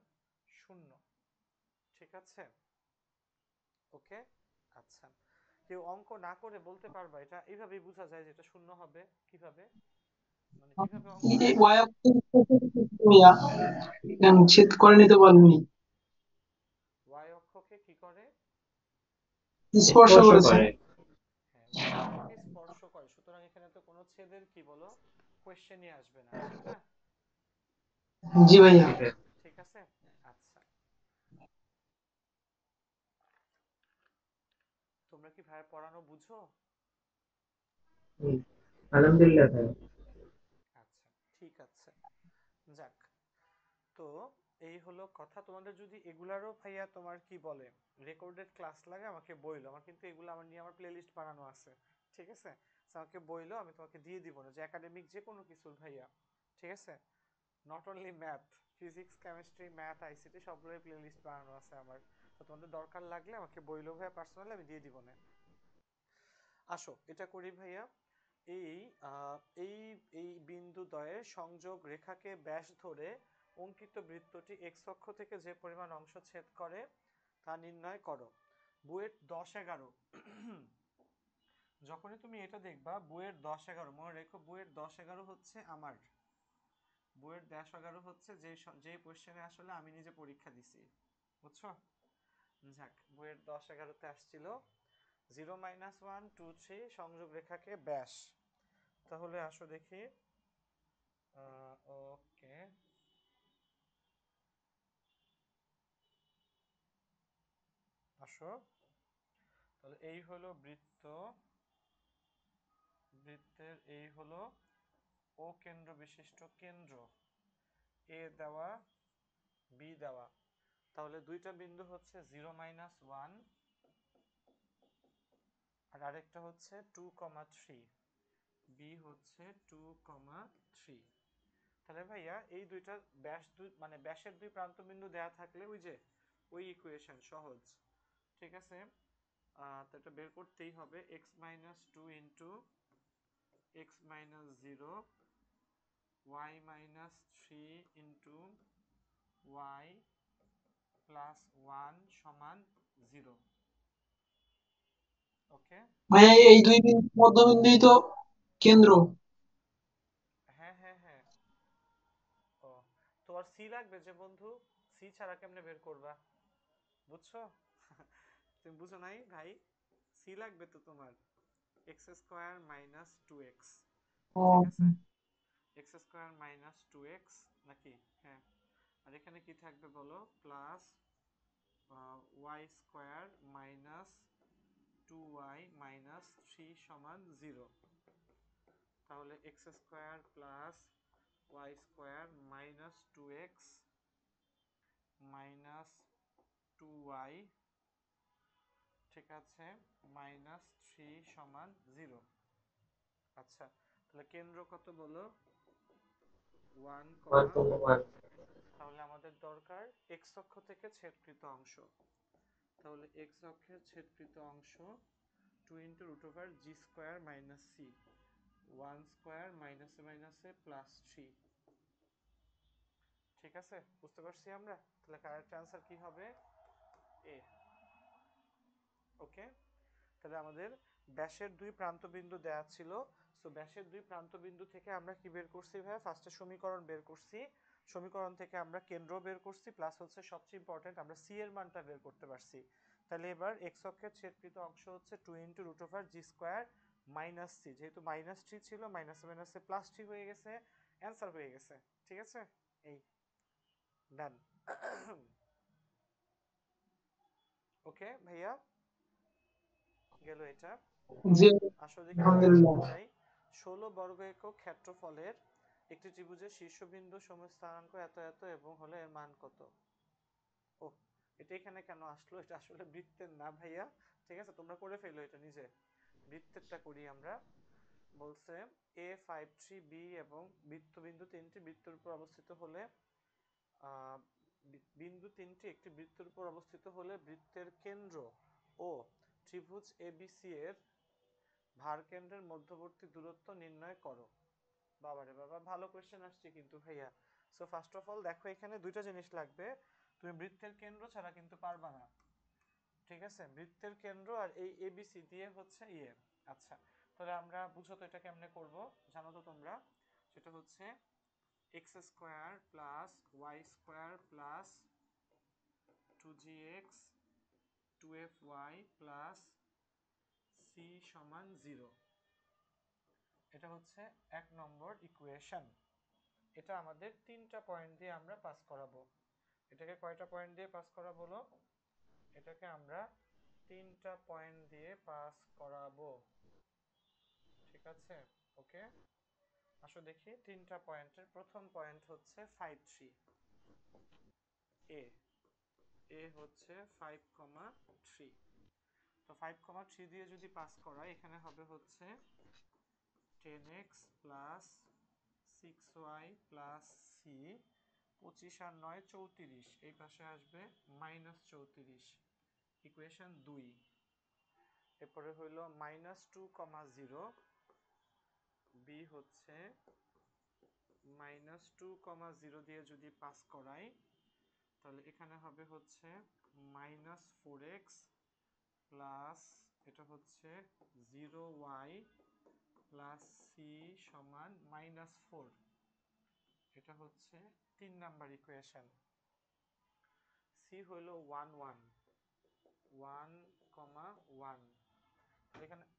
শূন্য ঠিক আছে ওকে আচ্ছা কেউ অঙ্ক না করে বলতে পারবে এটা এইভাবে বোঝা যায় যেটা শূন্য হবে কিভাবে মানে কিভাবে অঙ্ক ছেদ করে নিতে পারেননি স্পর্শ করেছে স্পর্শ করে সুতরাং এখানে তো কোনো ছেদের কি বলো কোশ্চেনই আসবে না জি ভাইয়া ঠিক আছে আচ্ছা তোমরা কি ভাই পড়ানো বুঝো আলহামদুলিল্লাহ ভাই হলো কথা তোমাদের যদি এগুলারও ভাইয়া তোমার কি বলে রেকর্ডেড ক্লাস লাগে আমাকে বইলো আমার কিন্তু এগুলো আমার নিয়ে আমার প্লেলিস্ট বানানো আছে ঠিক আছে আমাকে বইলো আমি তোমাকে দিয়ে দিব না যে একাডেমিক যে কোনো কিছুর ভাইয়া ঠিক আছে not only math physics chemistry math ICT সবগুলোই প্লেলিস্ট বানানো আছে আমার তো তোমাদের দরকার লাগলে আমাকে বইলো ভাইয়া পার্সোনালি আমি দিয়ে দিব না আসো এটা করি ভাইয়া এই এই এই দয়ের সংযোগ রেখাকে ব্যাস ধরে অঙ্কিত বৃত্তটি এক্স অক্ষ থেকে যে পরিমাণ অংশ ছেদ করে তা নির্ণয় করো বুয়েট দশ এগারো যখনই তুমি এটা দেখবা বুয়েট দশ এগারো মনে রেখো বুয়েট দশ এগারো হচ্ছে আমার বুয়েট দশ এগারো হচ্ছে যে যে কোয়েশ্চেনে আসলে আমি নিজে পরীক্ষা দিছি বুঝছো যাক বুয়েট দশ এগারোতে আসছিল zero minus one two three সংযোগ রেখাকে ব্যাস তাহলে আসো দেখি ওকে আসো তাহলে এই হলো বৃত্ত বৃত্তের এই হলো ও কেন্দ্র বিশিষ্ট কেন্দ্র এ দেওয়া বি দেওয়া তাহলে দুইটা বিন্দু হচ্ছে জিরো মাইনাস ওয়ান আর আরেকটা হচ্ছে টু কমা থ্রি বি হচ্ছে টু কমা থ্রি তাহলে ভাইয়া এই দুইটা ব্যাস দুই মানে ব্যাসের দুই প্রান্তবিন্দু দেওয়া থাকলে ওই যে ওই ইকুয়েশন সহজ ঠিক আছে তো এটা বের করতেই হবে x minus two into x minus zero y minus three into y plus one সমান জিরো ওকে ভাইয়া এই দুই মধ্যবিন্দুই তো কেন্দ্র হ্যাঁ হ্যাঁ হ্যাঁ তো তোমার সি লাগবে যে বন্ধু সি ছাড়া কেমনে বের করবা বুঝছো তুমি বুঝো নাই ভাই সি লাগবে তো তোমার x square minus two x ঠিক আছে x square minus two x নাকি হ্যাঁ আর এখানে কি থাকবে বলো plus y square minus two y minus three সমান জিরো তাহলে x square plus y square minus two x minus two y ঠিক আছে মাইনাস থ্রি সমান জিরো আচ্ছা তাহলে কেন্দ্র কত বলো ওয়ান তাহলে আমাদের দরকার এক্স অক্ষ থেকে ছেদকৃত অংশ তাহলে এক্স অক্ষের ছেদকৃত অংশ two into root over g square minus c one square মাইনাসে মাইনাসে প্লাস থ্রি ঠিক আছে বুঝতে পারছি আমরা তাহলে কারেক্ট আনসার কি হবে এ ওকে তাহলে আমাদের ব্যাসের দুই প্রান্তবিন্দু দেয়া ছিল সো ব্যাসের দুই প্রান্তবিন্দু থেকে আমরা কি বের করছি ভাইয়া ফার্স্টে সমীকরণ বের করছি সমীকরণ থেকে আমরা কেন্দ্র বের করছি প্লাস হচ্ছে সবচেয়ে ইম্পর্টেন্ট আমরা সি এর মানটা বের করতে পারছি তাহলে এবার এক্স অক্ষের ছেদকৃত অংশ হচ্ছে two into root over g square minus three যেহেতু মাইনাস থ্রি ছিল মাইনাস মাইনাসে প্লাস থ্রি হয়ে গেছে অ্যান্সার হয়ে গেছে ঠিক আছে এই ডান ওকে *coughs* ভাইয়া গেল এটা যে আসলে চাই ষোলো বর্গ একক ক্ষেত্রফলের একটি ত্রিভুজের শীর্ষবিন্দু সময় স্থানাঙ্ক এত এত এবং হলে এর মান কত ও এটা এখানে কেন আসলো এটা আসলে বৃত্তের না ভাইয়া ঠিক আছে তোমরা করে ফেলো এটা নিজে বৃত্তেরটা করি আমরা বলছে এ ফাইভ থ্রি বি এবং বৃত্তবিন্দু তিনটি বৃত্তের উপর অবস্থিত হলে বিন্দু তিনটি একটি বৃত্তের উপর অবস্থিত হলে বৃত্তের কেন্দ্র ও ত্রিভুজ এবিসি এর ভারকেন্দ্রের মধ্যবর্তী দূরত্ব নির্ণয় করো বাবা রে বাবা ভালো কোয়েশ্চেন আসছে কিন্তু ভাইয়া সো ফার্স্ট অফ অল দেখো এখানে দুইটা জিনিস লাগবে তুমি বৃত্তের কেন্দ্র ছাড়া কিন্তু পারবা না ঠিক আছে বৃত্তের কেন্দ্র আর এই এবিসি দিয়ে হচ্ছে ইয়ে আচ্ছা তাহলে আমরা বুঝো তো এটা কেমনে করব জানো তো তোমরা সেটা হচ্ছে x square plus y square plus two g x two f y plus c সমান জিরো এটা হচ্ছে এক নম্বর ইকুয়েশান এটা আমাদের তিনটা পয়েন্ট দিয়ে আমরা পাস করাবো এটাকে কয়টা পয়েন্ট দিয়ে পাস করা বলো এটাকে আমরা তিনটা পয়েন্ট দিয়ে পাস করাবো ঠিক আছে ওকে আসো দেখি তিনটা পয়েন্টের প্রথম পয়েন্ট হচ্ছে ফাইভ থ্রি এ এ হচ্ছে ফাইভ কমা থ্রি তো ফাইভ কমা থ্রি দিয়ে যদি পাস করা এখানে হবে হচ্ছে ten x plus six y plus c পঁচিশ আর নয় চৌত্রিশ এই পাশে আসবে মাইনাস চৌত্রিশ ইকুয়েশন দুই এরপরে হইল minus two comma zero B হচ্ছে মাইনাস টু কমা জিরো দিয়ে যদি পাস করাই তাহলে এখানে হবে হচ্ছে মাইনাস ফোর এক্স প্লাস এটা হচ্ছে জিরো ওয়াই প্লাস সি সমান মাইনাস ফোর এটা হচ্ছে তিন নাম্বার ইকুয়েশন সি হইল one one one comma one এখানে